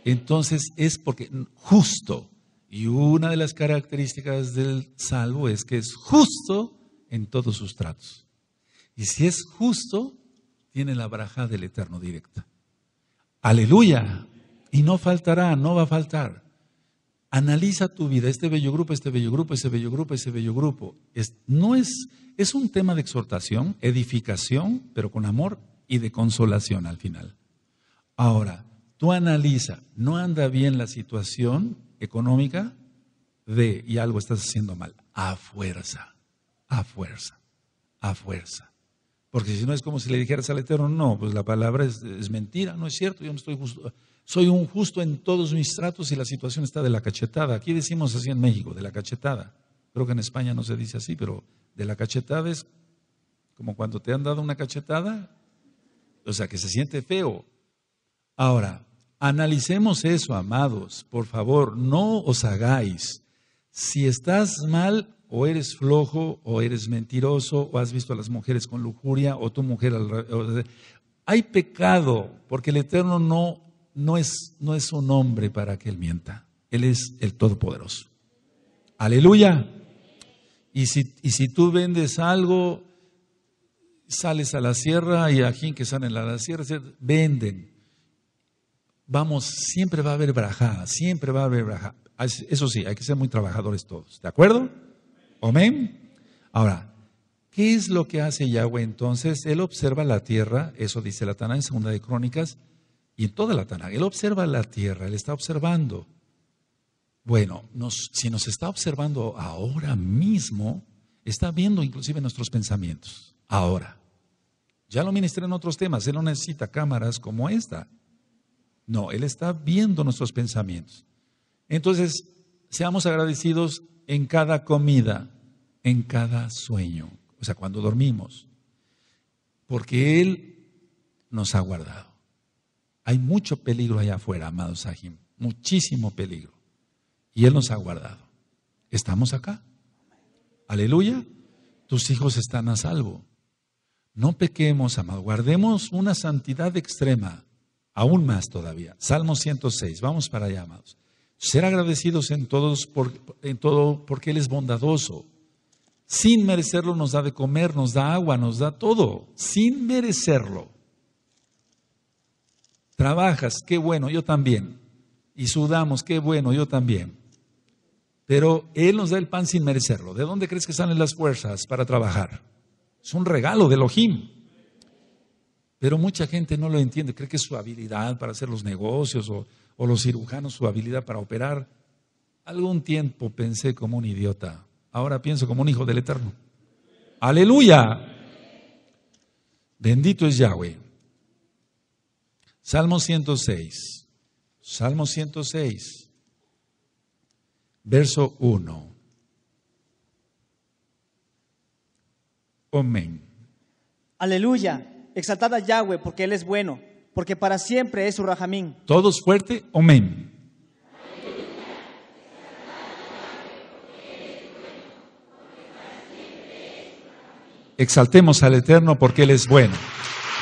Entonces es porque justo. Y una de las características del salvo es que es justo en todos sus tratos. Y si es justo, tiene la braja del Eterno directa. Aleluya. Y no faltará, no va a faltar. Analiza tu vida, este bello grupo, este bello grupo, ese bello grupo, ese bello grupo. Es, no es, es un tema de exhortación, edificación, pero con amor y de consolación al final. Ahora, tú analiza, no anda bien la situación económica de, y algo estás haciendo mal, a fuerza a fuerza, a fuerza. Porque si no es como si le dijeras al Eterno, no, pues la palabra es, es mentira, no es cierto, yo no estoy justo. Soy un justo en todos mis tratos y la situación está de la cachetada. Aquí decimos así en México, de la cachetada. Creo que en España no se dice así, pero de la cachetada es como cuando te han dado una cachetada, o sea, que se siente feo. Ahora, analicemos eso, amados, por favor, no os hagáis. Si estás mal, o eres flojo, o eres mentiroso, o has visto a las mujeres con lujuria, o tu mujer... Hay pecado, porque el Eterno no, no, es, no es un hombre para que Él mienta. Él es el Todopoderoso. Aleluya. Y si, y si tú vendes algo, sales a la sierra y a quien que sale a la sierra, venden. Vamos, siempre va a haber braja, siempre va a haber braja. Eso sí, hay que ser muy trabajadores todos, ¿de acuerdo? Amén. Ahora, ¿qué es lo que hace Yahweh entonces? Él observa la tierra, eso dice la Taná en Segunda de Crónicas, y en toda la Taná. Él observa la tierra, él está observando. Bueno, si nos está observando ahora mismo, está viendo inclusive nuestros pensamientos, ahora. Ya lo ministré en otros temas, él no necesita cámaras como esta. No, él está viendo nuestros pensamientos. Entonces, seamos agradecidos en cada comida, en cada sueño, o sea, cuando dormimos, porque Él nos ha guardado. Hay mucho peligro allá afuera, amados, Sahim, muchísimo peligro, y Él nos ha guardado. Estamos acá. Aleluya, tus hijos están a salvo. No pequemos, amados, guardemos una santidad extrema, aún más todavía. Salmo 106, vamos para allá, amados. Ser agradecidos en, todos en todo porque Él es bondadoso. Sin merecerlo nos da de comer, nos da agua, nos da todo. Sin merecerlo. Trabajas, qué bueno, yo también. Y sudamos, qué bueno, yo también. Pero Él nos da el pan sin merecerlo. ¿De dónde crees que salen las fuerzas para trabajar? Es un regalo de Elohim. Pero mucha gente no lo entiende, cree que es su habilidad para hacer los negocios o o los cirujanos su habilidad para operar. Algún tiempo pensé como un idiota, ahora pienso como un hijo del Eterno. Aleluya. Bendito es Yahweh. Salmo 106. Salmo 106. Verso 1. Amén. Aleluya. exaltada Yahweh porque Él es bueno porque para siempre es su rajamín. Todos fuerte, amén. Exaltemos al Eterno porque Él es bueno,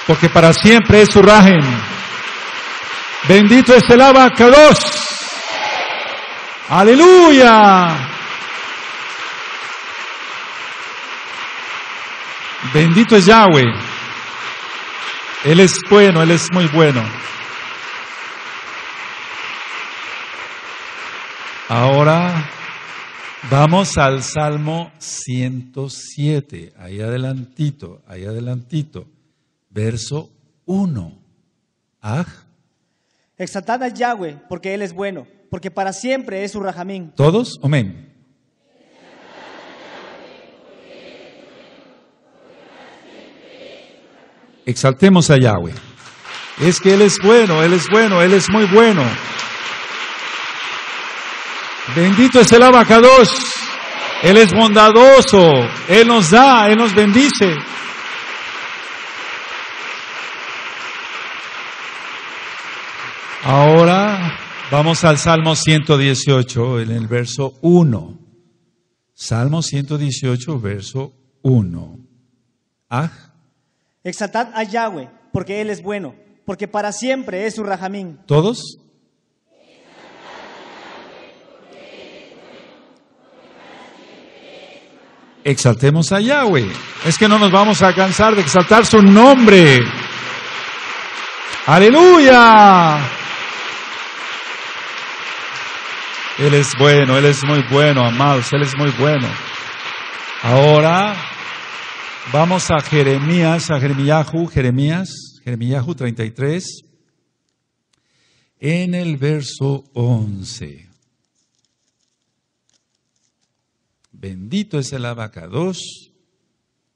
porque para siempre es su rajem. Bendito es el Abacados. Aleluya. Bendito es Yahweh. Él es bueno, Él es muy bueno. Ahora vamos al Salmo 107, ahí adelantito, ahí adelantito, verso 1. Aj. Exaltad Yahweh, porque Él es bueno, porque para siempre es su rajamín. ¿Todos? Amén. Exaltemos a Yahweh. Es que Él es bueno, Él es bueno, Él es muy bueno. Bendito es el abacados. Él es bondadoso. Él nos da, Él nos bendice. Ahora vamos al Salmo 118, en el verso 1. Salmo 118, verso 1. Ah. Exaltad a Yahweh, porque Él es bueno, porque para siempre es su rajamín. ¿Todos? Exaltemos a Yahweh. Es que no nos vamos a cansar de exaltar su nombre. Aleluya. Él es bueno, Él es muy bueno, amados, Él es muy bueno. Ahora Vamos a Jeremías, a Jeremiahu, Jeremías, Jeremiahu 33, en el verso 11. Bendito es el abacados.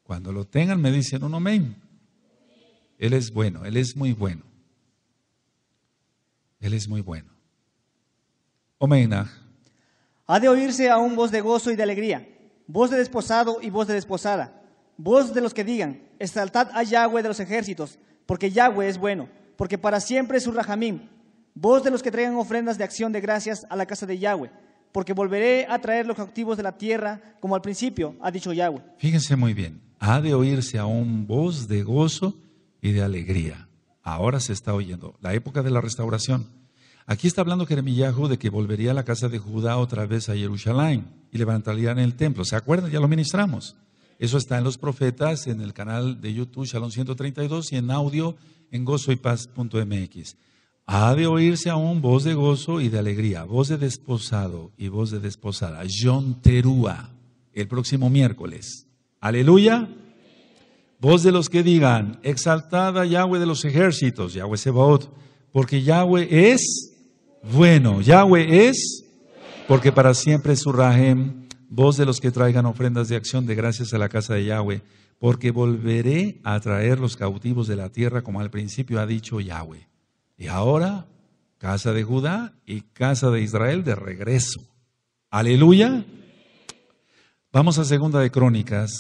Cuando lo tengan me dicen un amén. Él es bueno, él es muy bueno. Él es muy bueno. Homénaj. Ah. Ha de oírse aún voz de gozo y de alegría, voz de desposado y voz de desposada voz de los que digan, exaltad a Yahweh de los ejércitos, porque Yahweh es bueno, porque para siempre es su rajamín. Voz de los que traigan ofrendas de acción de gracias a la casa de Yahweh, porque volveré a traer los cautivos de la tierra, como al principio ha dicho Yahweh. Fíjense muy bien, ha de oírse aún voz de gozo y de alegría. Ahora se está oyendo, la época de la restauración. Aquí está hablando Jeremías de que volvería la casa de Judá otra vez a Jerusalén y levantarían el templo. ¿Se acuerdan? Ya lo ministramos. Eso está en los profetas, en el canal de YouTube Shalom 132 y en audio en gozoypaz.mx. Ha de oírse aún voz de gozo y de alegría, voz de desposado y voz de desposada. John Terúa, el próximo miércoles. Aleluya. Voz de los que digan, exaltada Yahweh de los ejércitos, Yahweh Sebaot, porque Yahweh es bueno, Yahweh es, porque para siempre su rajem Vos de los que traigan ofrendas de acción de gracias a la casa de Yahweh, porque volveré a traer los cautivos de la tierra como al principio ha dicho Yahweh. Y ahora, casa de Judá y casa de Israel de regreso. Aleluya. Vamos a segunda de Crónicas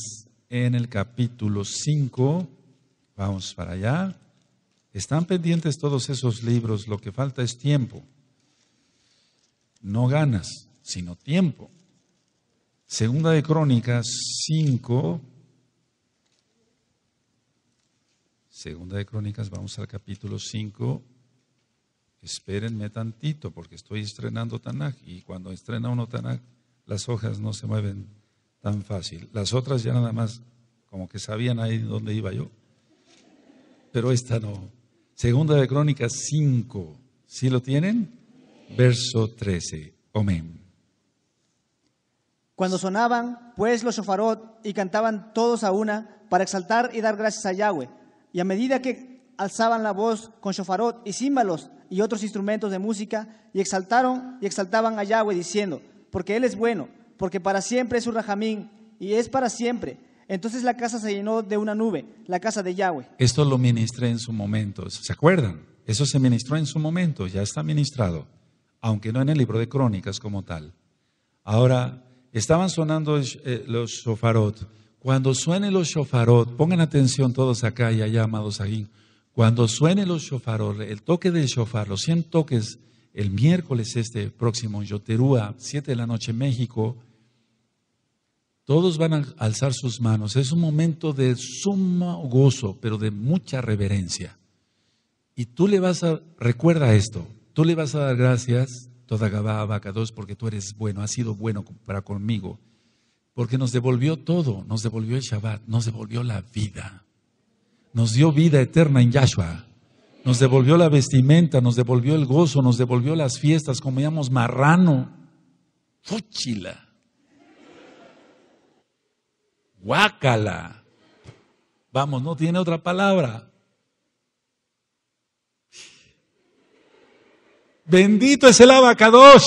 en el capítulo 5. Vamos para allá. Están pendientes todos esos libros, lo que falta es tiempo. No ganas, sino tiempo. Segunda de Crónicas 5. Segunda de Crónicas, vamos al capítulo 5. Espérenme tantito porque estoy estrenando Tanaj y cuando estrena uno Tanaj las hojas no se mueven tan fácil. Las otras ya nada más como que sabían ahí dónde iba yo. Pero esta no. Segunda de Crónicas 5. ¿Sí lo tienen? Verso 13. Amén. Cuando sonaban, pues, los shofarot y cantaban todos a una para exaltar y dar gracias a Yahweh. Y a medida que alzaban la voz con shofarot y címbalos y otros instrumentos de música, y exaltaron y exaltaban a Yahweh diciendo, porque Él es bueno, porque para siempre es su rajamín, y es para siempre. Entonces la casa se llenó de una nube, la casa de Yahweh. Esto lo ministré en su momento, ¿se acuerdan? Eso se ministró en su momento, ya está ministrado, aunque no en el libro de crónicas como tal. Ahora, Estaban sonando eh, los shofarot. Cuando suenen los shofarot, pongan atención todos acá y allá, amados aquí. Cuando suenen los shofarot, el toque del shofar, los 100 toques, el miércoles este próximo en Yoterúa, 7 de la noche, en México, todos van a alzar sus manos. Es un momento de suma gozo, pero de mucha reverencia. Y tú le vas a, recuerda esto, tú le vas a dar gracias toda Gabá, Bacados, porque tú eres bueno, has sido bueno para conmigo. Porque nos devolvió todo, nos devolvió el Shabbat, nos devolvió la vida. Nos dio vida eterna en Yahshua. Nos devolvió la vestimenta, nos devolvió el gozo, nos devolvió las fiestas, como llamamos marrano, fúchila, guácala. Vamos, no tiene otra palabra. Bendito es el abacados.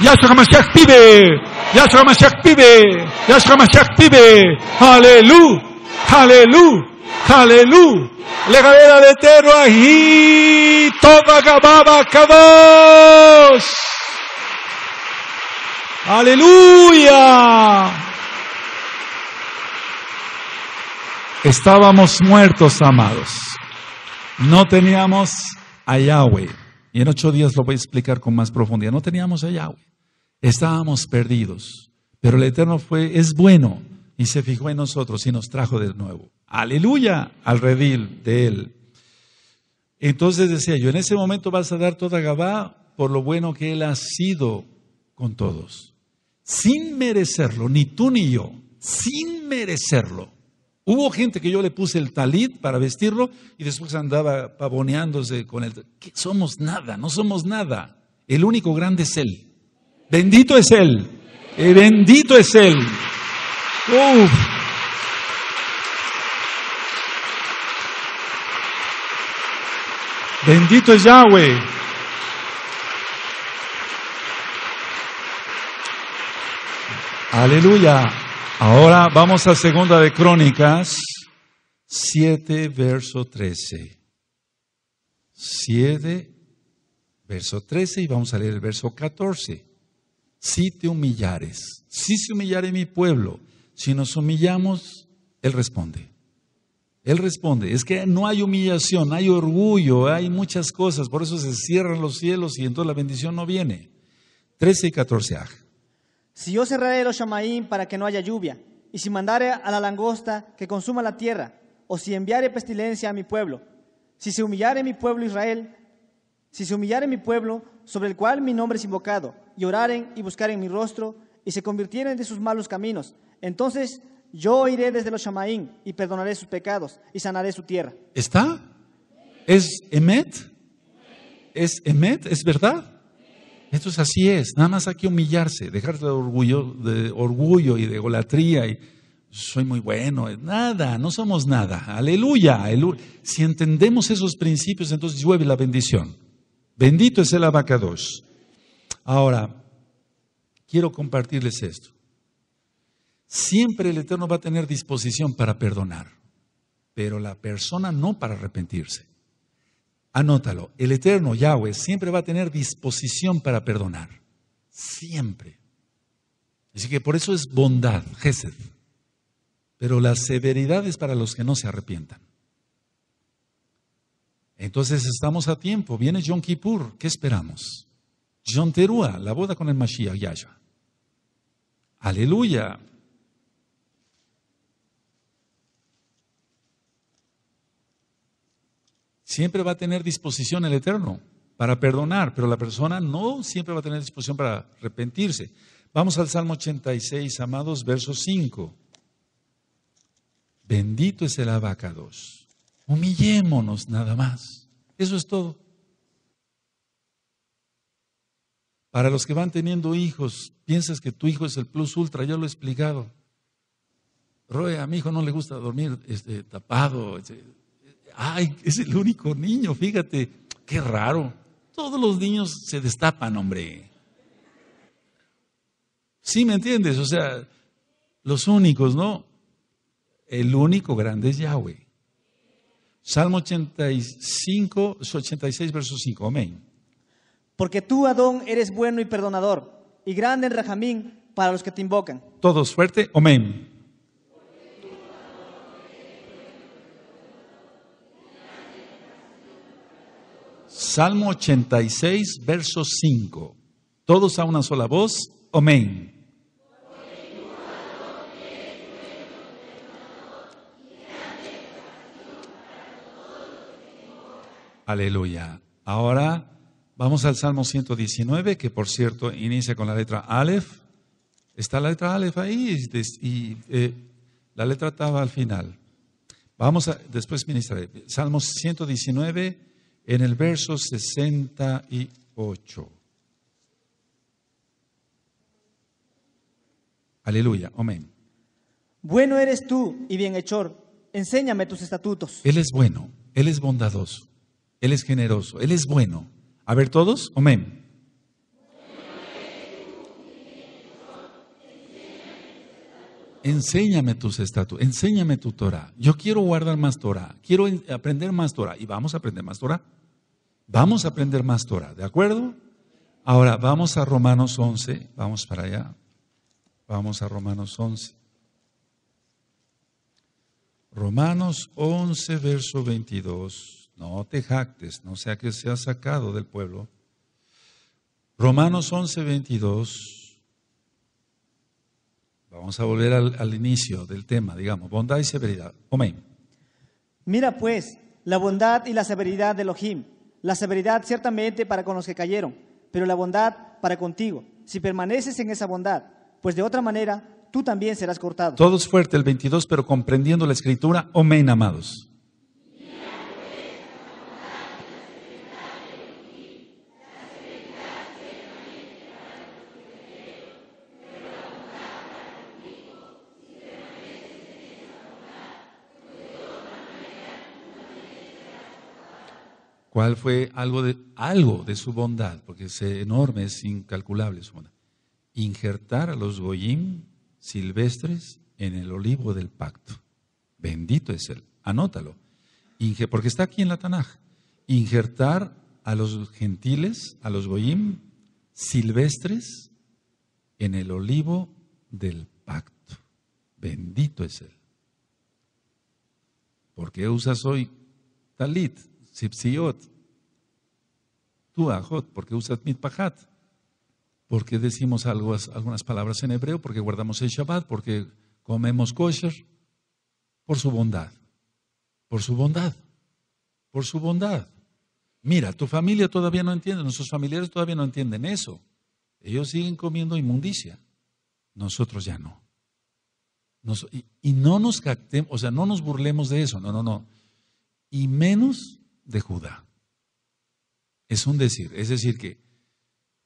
Yahshua Mashiach pide. Yahshua Mashiach pide. Yahshua Mashiach pide. Aleluya. Aleluya. Aleluya. Le eterno ahí. Aleluya. Estábamos muertos, amados no teníamos a Yahweh. Y en ocho días lo voy a explicar con más profundidad. No teníamos a Yahweh. Estábamos perdidos. Pero el Eterno fue, es bueno. Y se fijó en nosotros y nos trajo de nuevo. Aleluya al redil de Él. Entonces decía yo, en ese momento vas a dar toda Gabá por lo bueno que Él ha sido con todos. Sin merecerlo, ni tú ni yo, sin merecerlo. Hubo gente que yo le puse el talit para vestirlo y después andaba pavoneándose con él. Somos nada, no somos nada. El único grande es Él. Bendito es Él. Eh, bendito es Él. Bendito es Yahweh. Aleluya. Ahora vamos a segunda de Crónicas 7, verso 13. 7, verso 13 y vamos a leer el verso 14. Si te humillares, si se humillare mi pueblo, si nos humillamos, Él responde. Él responde, es que no hay humillación, hay orgullo, hay muchas cosas, por eso se cierran los cielos y entonces la bendición no viene. 13 y 14. Si yo cerraré los Shamaim para que no haya lluvia, y si mandare a la langosta que consuma la tierra, o si enviare pestilencia a mi pueblo, si se humillare mi pueblo Israel, si se humillare mi pueblo, sobre el cual mi nombre es invocado, y oraren y buscaren mi rostro, y se convirtieren de sus malos caminos, entonces yo iré desde los Shamaín y perdonaré sus pecados y sanaré su tierra. ¿Está? ¿Es Emet? ¿Es Emet? ¿Es verdad? Esto es así es, nada más hay que humillarse, dejarse de orgullo, de orgullo y de golatría y soy muy bueno, eh, nada, no somos nada, aleluya, aleluya. Si entendemos esos principios, entonces llueve la bendición. Bendito es el abacados. Ahora, quiero compartirles esto. Siempre el Eterno va a tener disposición para perdonar, pero la persona no para arrepentirse. Anótalo, el eterno Yahweh siempre va a tener disposición para perdonar. Siempre. Así que por eso es bondad, Gesed. Pero la severidad es para los que no se arrepientan. Entonces estamos a tiempo. Viene Yom Kippur. ¿Qué esperamos? Yom Terúa, la boda con el Mashiach Yahshua. Aleluya. siempre va a tener disposición el Eterno para perdonar, pero la persona no siempre va a tener disposición para arrepentirse. Vamos al Salmo 86, amados, verso 5. Bendito es el abacados. Humillémonos nada más. Eso es todo. Para los que van teniendo hijos, piensas que tu hijo es el plus ultra, ya lo he explicado. Roe, a mi hijo no le gusta dormir este, tapado. Este, ay, es el único niño, fíjate, qué raro. Todos los niños se destapan, hombre. ¿Sí me entiendes? O sea, los únicos, ¿no? El único grande es Yahweh. Salmo 85, 86, verso 5. Amén. Porque tú, Adón, eres bueno y perdonador, y grande en Rajamín para los que te invocan. Todos fuerte. Amén. Salmo 86, verso 5. Todos a una sola voz. Amén. Aleluya. Ahora vamos al Salmo 119, que por cierto inicia con la letra Aleph. Está la letra Aleph ahí y, eh, la letra estaba al final. Vamos a, después ministra, Salmo 119, en el verso 68. Aleluya, amén. Bueno eres tú y bienhechor, enséñame tus estatutos. Él es bueno, Él es bondadoso, Él es generoso, Él es bueno. A ver todos, amén. enséñame tus estatutos, enséñame tu Torah. Yo quiero guardar más Torah, quiero aprender más Torah. Y vamos a aprender más Torah. Vamos a aprender más Torah, ¿de acuerdo? Ahora, vamos a Romanos 11, vamos para allá. Vamos a Romanos 11. Romanos 11, verso 22. No te jactes, no sea que seas sacado del pueblo. Romanos 11, 22. Vamos a volver al, inicio del tema, digamos, bondad y severidad. Amén. Mira pues la bondad y la severidad de Elohim, la severidad ciertamente para con los que cayeron, pero la bondad para contigo, si permaneces en esa bondad, pues de otra manera tú también serás cortado. Todos fuerte el 22, pero comprendiendo la escritura, Omein, amados. ¿Cuál fue algo de, algo de su bondad, porque es enorme, es incalculable su bondad, injertar a los goyim silvestres en el olivo del pacto. Bendito es él, anótalo, porque está aquí en la Tanaj, injertar a los gentiles, a los goyim silvestres en el olivo del pacto. Bendito es él. ¿Por qué usas hoy talit? Sipsiot. Tú, Ajot, porque usas mitpajat. Porque decimos algunas palabras en hebreo, porque guardamos el Shabbat, porque comemos kosher. Por su bondad. Por su bondad. Por su bondad. Mira, tu familia todavía no entiende, nuestros familiares todavía no entienden eso. Ellos siguen comiendo inmundicia. Nosotros ya no. y, no nos o sea, no nos burlemos de eso, no, no, no. Y menos de Judá. Es un decir, es decir que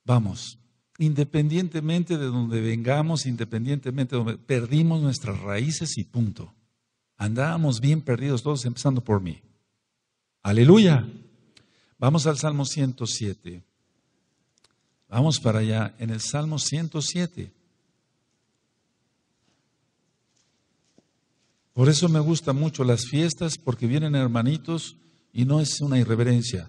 vamos, independientemente de donde vengamos, independientemente de donde perdimos nuestras raíces y punto. Andábamos bien perdidos todos, empezando por mí. Aleluya. Vamos al Salmo 107. Vamos para allá, en el Salmo 107. Por eso me gustan mucho las fiestas, porque vienen hermanitos y no es una irreverencia.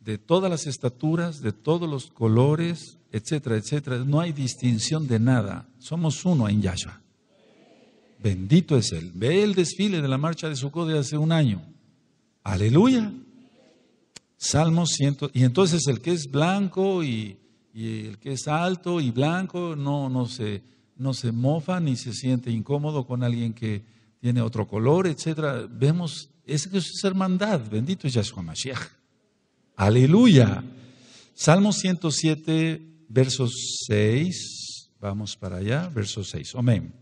De todas las estaturas, de todos los colores, etcétera, etcétera. No hay distinción de nada. Somos uno en Yahshua. Bendito es Él. Ve el desfile de la marcha de Sukkot de hace un año. Aleluya. Salmo 100. Y entonces el que es blanco y, el que es alto y blanco no, no, se, no se mofa ni se siente incómodo con alguien que tiene otro color, etcétera. Vemos es, es hermandad. Bendito es Yahshua Mashiach. Aleluya. Salmo 107, versos 6. Vamos para allá, verso 6. Amén.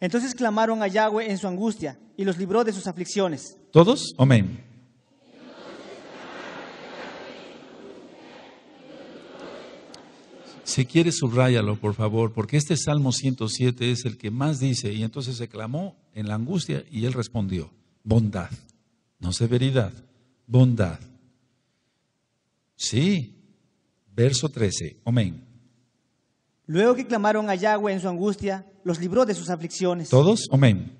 Entonces clamaron a Yahweh en su angustia y los libró de sus aflicciones. ¿Todos? Amén. Si quieres, subrayalo por favor, porque este Salmo 107 es el que más dice, y entonces se clamó en la angustia y él respondió. Bondad, no severidad, bondad. Sí, verso 13, amén. Luego que clamaron a Yahweh en su angustia, los libró de sus aflicciones. ¿Todos? Amén.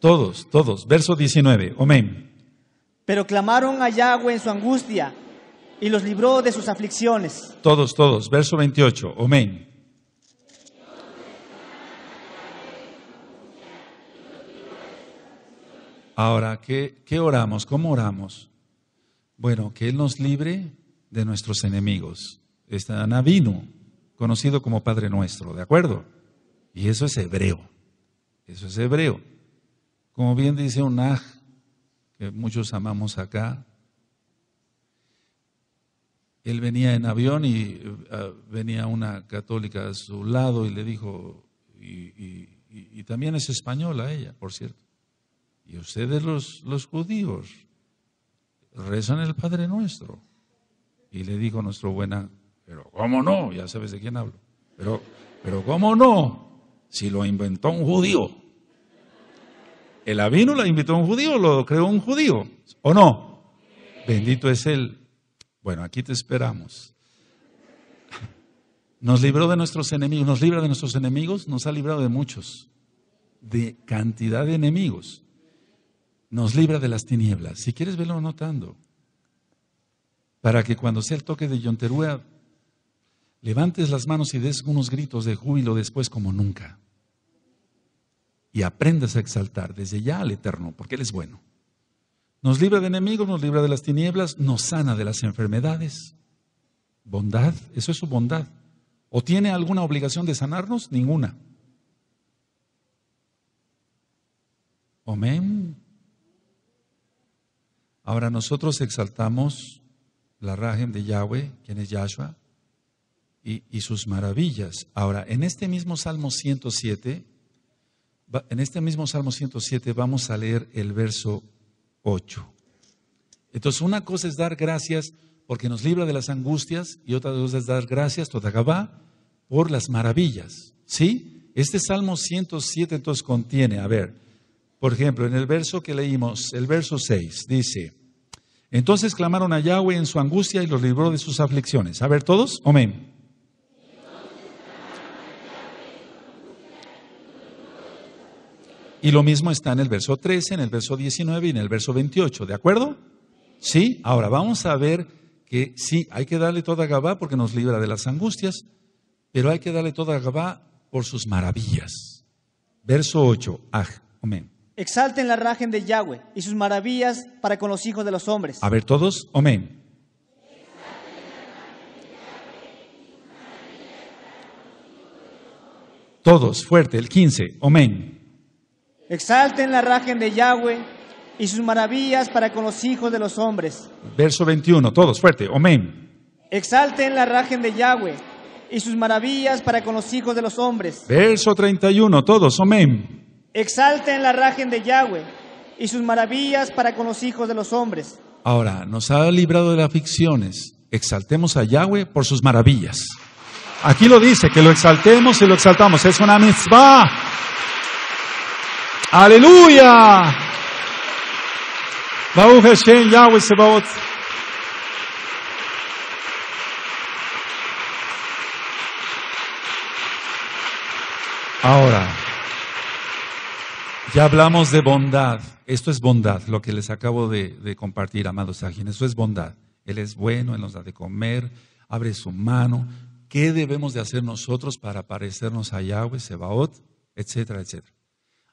Todos, todos. Verso 19, amén. Pero clamaron a Yahweh en su angustia y los libró de sus aflicciones. Todos, todos. Verso 28, amén. Ahora, ¿qué, oramos? ¿Cómo oramos? Bueno, que Él nos libre de nuestros enemigos. Está Navino, conocido como Padre Nuestro, ¿de acuerdo? Y eso es hebreo. Eso es hebreo. Como bien dice un aj, que muchos amamos acá, él venía en avión y eh, venía una católica a su lado y le dijo, y también es española ella, por cierto y ustedes los, judíos rezan el Padre Nuestro. Y le dijo nuestro buena, pero ¿cómo no? Ya sabes de quién hablo. Pero, pero ¿cómo no? Si lo inventó un judío. El avino lo inventó un judío, lo creó un judío. ¿O no? Bendito es él. Bueno, aquí te esperamos. Nos libró de nuestros enemigos, nos libra de nuestros enemigos, nos ha librado de muchos, de cantidad de enemigos nos libra de las tinieblas. Si quieres, verlo anotando. Para que cuando sea el toque de Yonterúa, levantes las manos y des unos gritos de júbilo después como nunca. Y aprendas a exaltar desde ya al Eterno, porque Él es bueno. Nos libra de enemigos, nos libra de las tinieblas, nos sana de las enfermedades. Bondad, eso es su bondad. ¿O tiene alguna obligación de sanarnos? Ninguna. Amén. Ahora nosotros exaltamos la Rajem de Yahweh, quien es Yahshua, y, sus maravillas. Ahora, en este mismo Salmo 107, en este mismo Salmo 107 vamos a leer el verso 8. Entonces, una cosa es dar gracias porque nos libra de las angustias y otra cosa es dar gracias, Todagabá, por las maravillas. ¿Sí? Este Salmo 107 entonces contiene, a ver, por ejemplo, en el verso que leímos, el verso 6, dice, entonces clamaron a Yahweh en su angustia y los libró de sus aflicciones. A ver todos, amén. Y lo mismo está en el verso 13, en el verso 19 y en el verso 28, ¿de acuerdo? Sí, ahora vamos a ver que sí, hay que darle toda Gabá porque nos libra de las angustias, pero hay que darle toda Gabá por sus maravillas. Verso 8, aj, amén. Exalten la rajen de Yahweh y sus maravillas para con los hijos de los hombres. A ver todos, amén. Todos, fuerte, el 15, amén. Exalten la rajen de Yahweh y sus maravillas para con los hijos de los hombres. Verso 21, todos, fuerte, amén. Exalten la rajen de Yahweh y sus maravillas para con los hijos de los hombres. Verso 31, todos, amén. Exalten la rajen de Yahweh y sus maravillas para con los hijos de los hombres. Ahora, nos ha librado de las ficciones. Exaltemos a Yahweh por sus maravillas. Aquí lo dice, que lo exaltemos y lo exaltamos. Es una mitzvah. Aleluya. Ya hablamos de bondad. Esto es bondad, lo que les acabo de, compartir, amados ágiles. Eso es bondad. Él es bueno, Él nos da de comer, abre su mano. ¿Qué debemos de hacer nosotros para parecernos a Yahweh, Sebaot, etcétera, etcétera?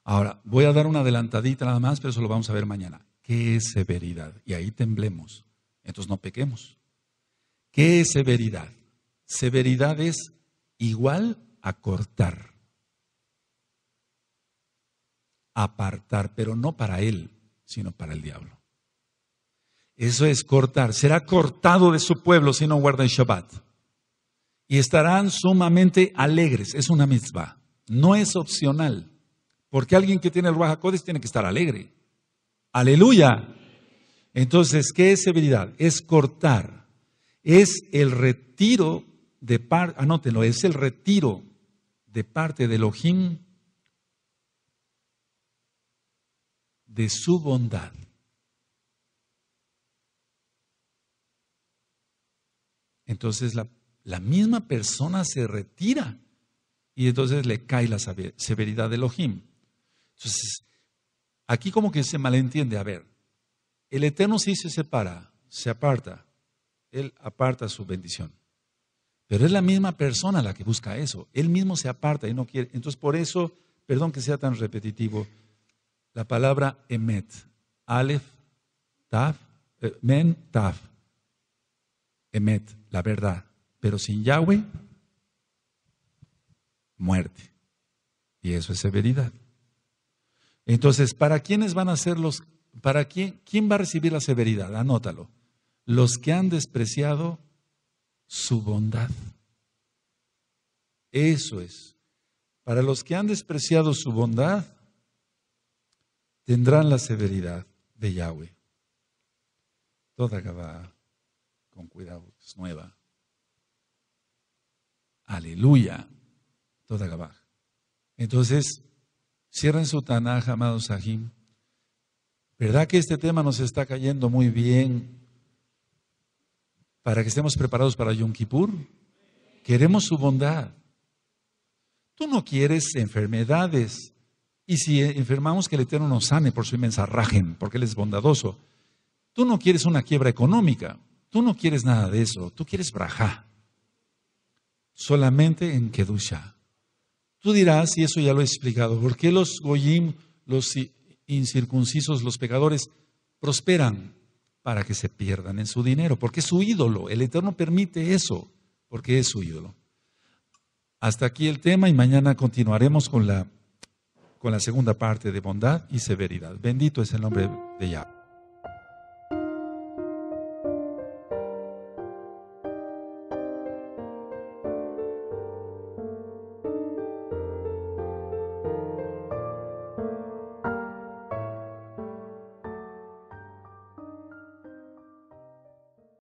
Ahora, voy a dar una adelantadita nada más, pero eso lo vamos a ver mañana. ¿Qué es severidad? Y ahí temblemos. Entonces no pequemos. ¿Qué es severidad? Severidad es igual a cortar apartar, pero no para él, sino para el diablo. Eso es cortar. Será cortado de su pueblo si no guarda el Shabbat. Y estarán sumamente alegres. Es una mitzvah. No es opcional. Porque alguien que tiene el Ruach tiene que estar alegre. Aleluya. Entonces, ¿qué es severidad? Es cortar. Es el retiro de parte, anótenlo, es el retiro de parte del Ojim de su bondad. Entonces la, la misma persona se retira y entonces le cae la severidad del Ojim. Entonces, aquí como que se malentiende, a ver, el Eterno sí se separa, se aparta, Él aparta su bendición. Pero es la misma persona la que busca eso, Él mismo se aparta y no quiere. Entonces, por eso, perdón que sea tan repetitivo, la palabra emet, alef, taf, eh, men, taf, emet, la verdad. Pero sin Yahweh, muerte. Y eso es severidad. Entonces, ¿para quiénes van a ser los, para quién, quién va a recibir la severidad? Anótalo. Los que han despreciado su bondad. Eso es. Para los que han despreciado su bondad, tendrán la severidad de Yahweh. Toda Gabá, con cuidado, es nueva. Aleluya, toda Gabá. Entonces, cierren su Tanaj, amados Sahim. ¿Verdad que este tema nos está cayendo muy bien para que estemos preparados para Yom Kippur? Queremos su bondad. Tú no quieres enfermedades, y si enfermamos, que el Eterno nos sane por su inmensa rajen, porque Él es bondadoso. Tú no quieres una quiebra económica, tú no quieres nada de eso, tú quieres braja, Solamente en Kedusha. Tú dirás, y eso ya lo he explicado, ¿por qué los goyim, los incircuncisos, los pecadores, prosperan? Para que se pierdan en su dinero, porque es su ídolo. El Eterno permite eso, porque es su ídolo. Hasta aquí el tema y mañana continuaremos con la con la segunda parte de bondad y severidad. Bendito es el nombre de Yahweh.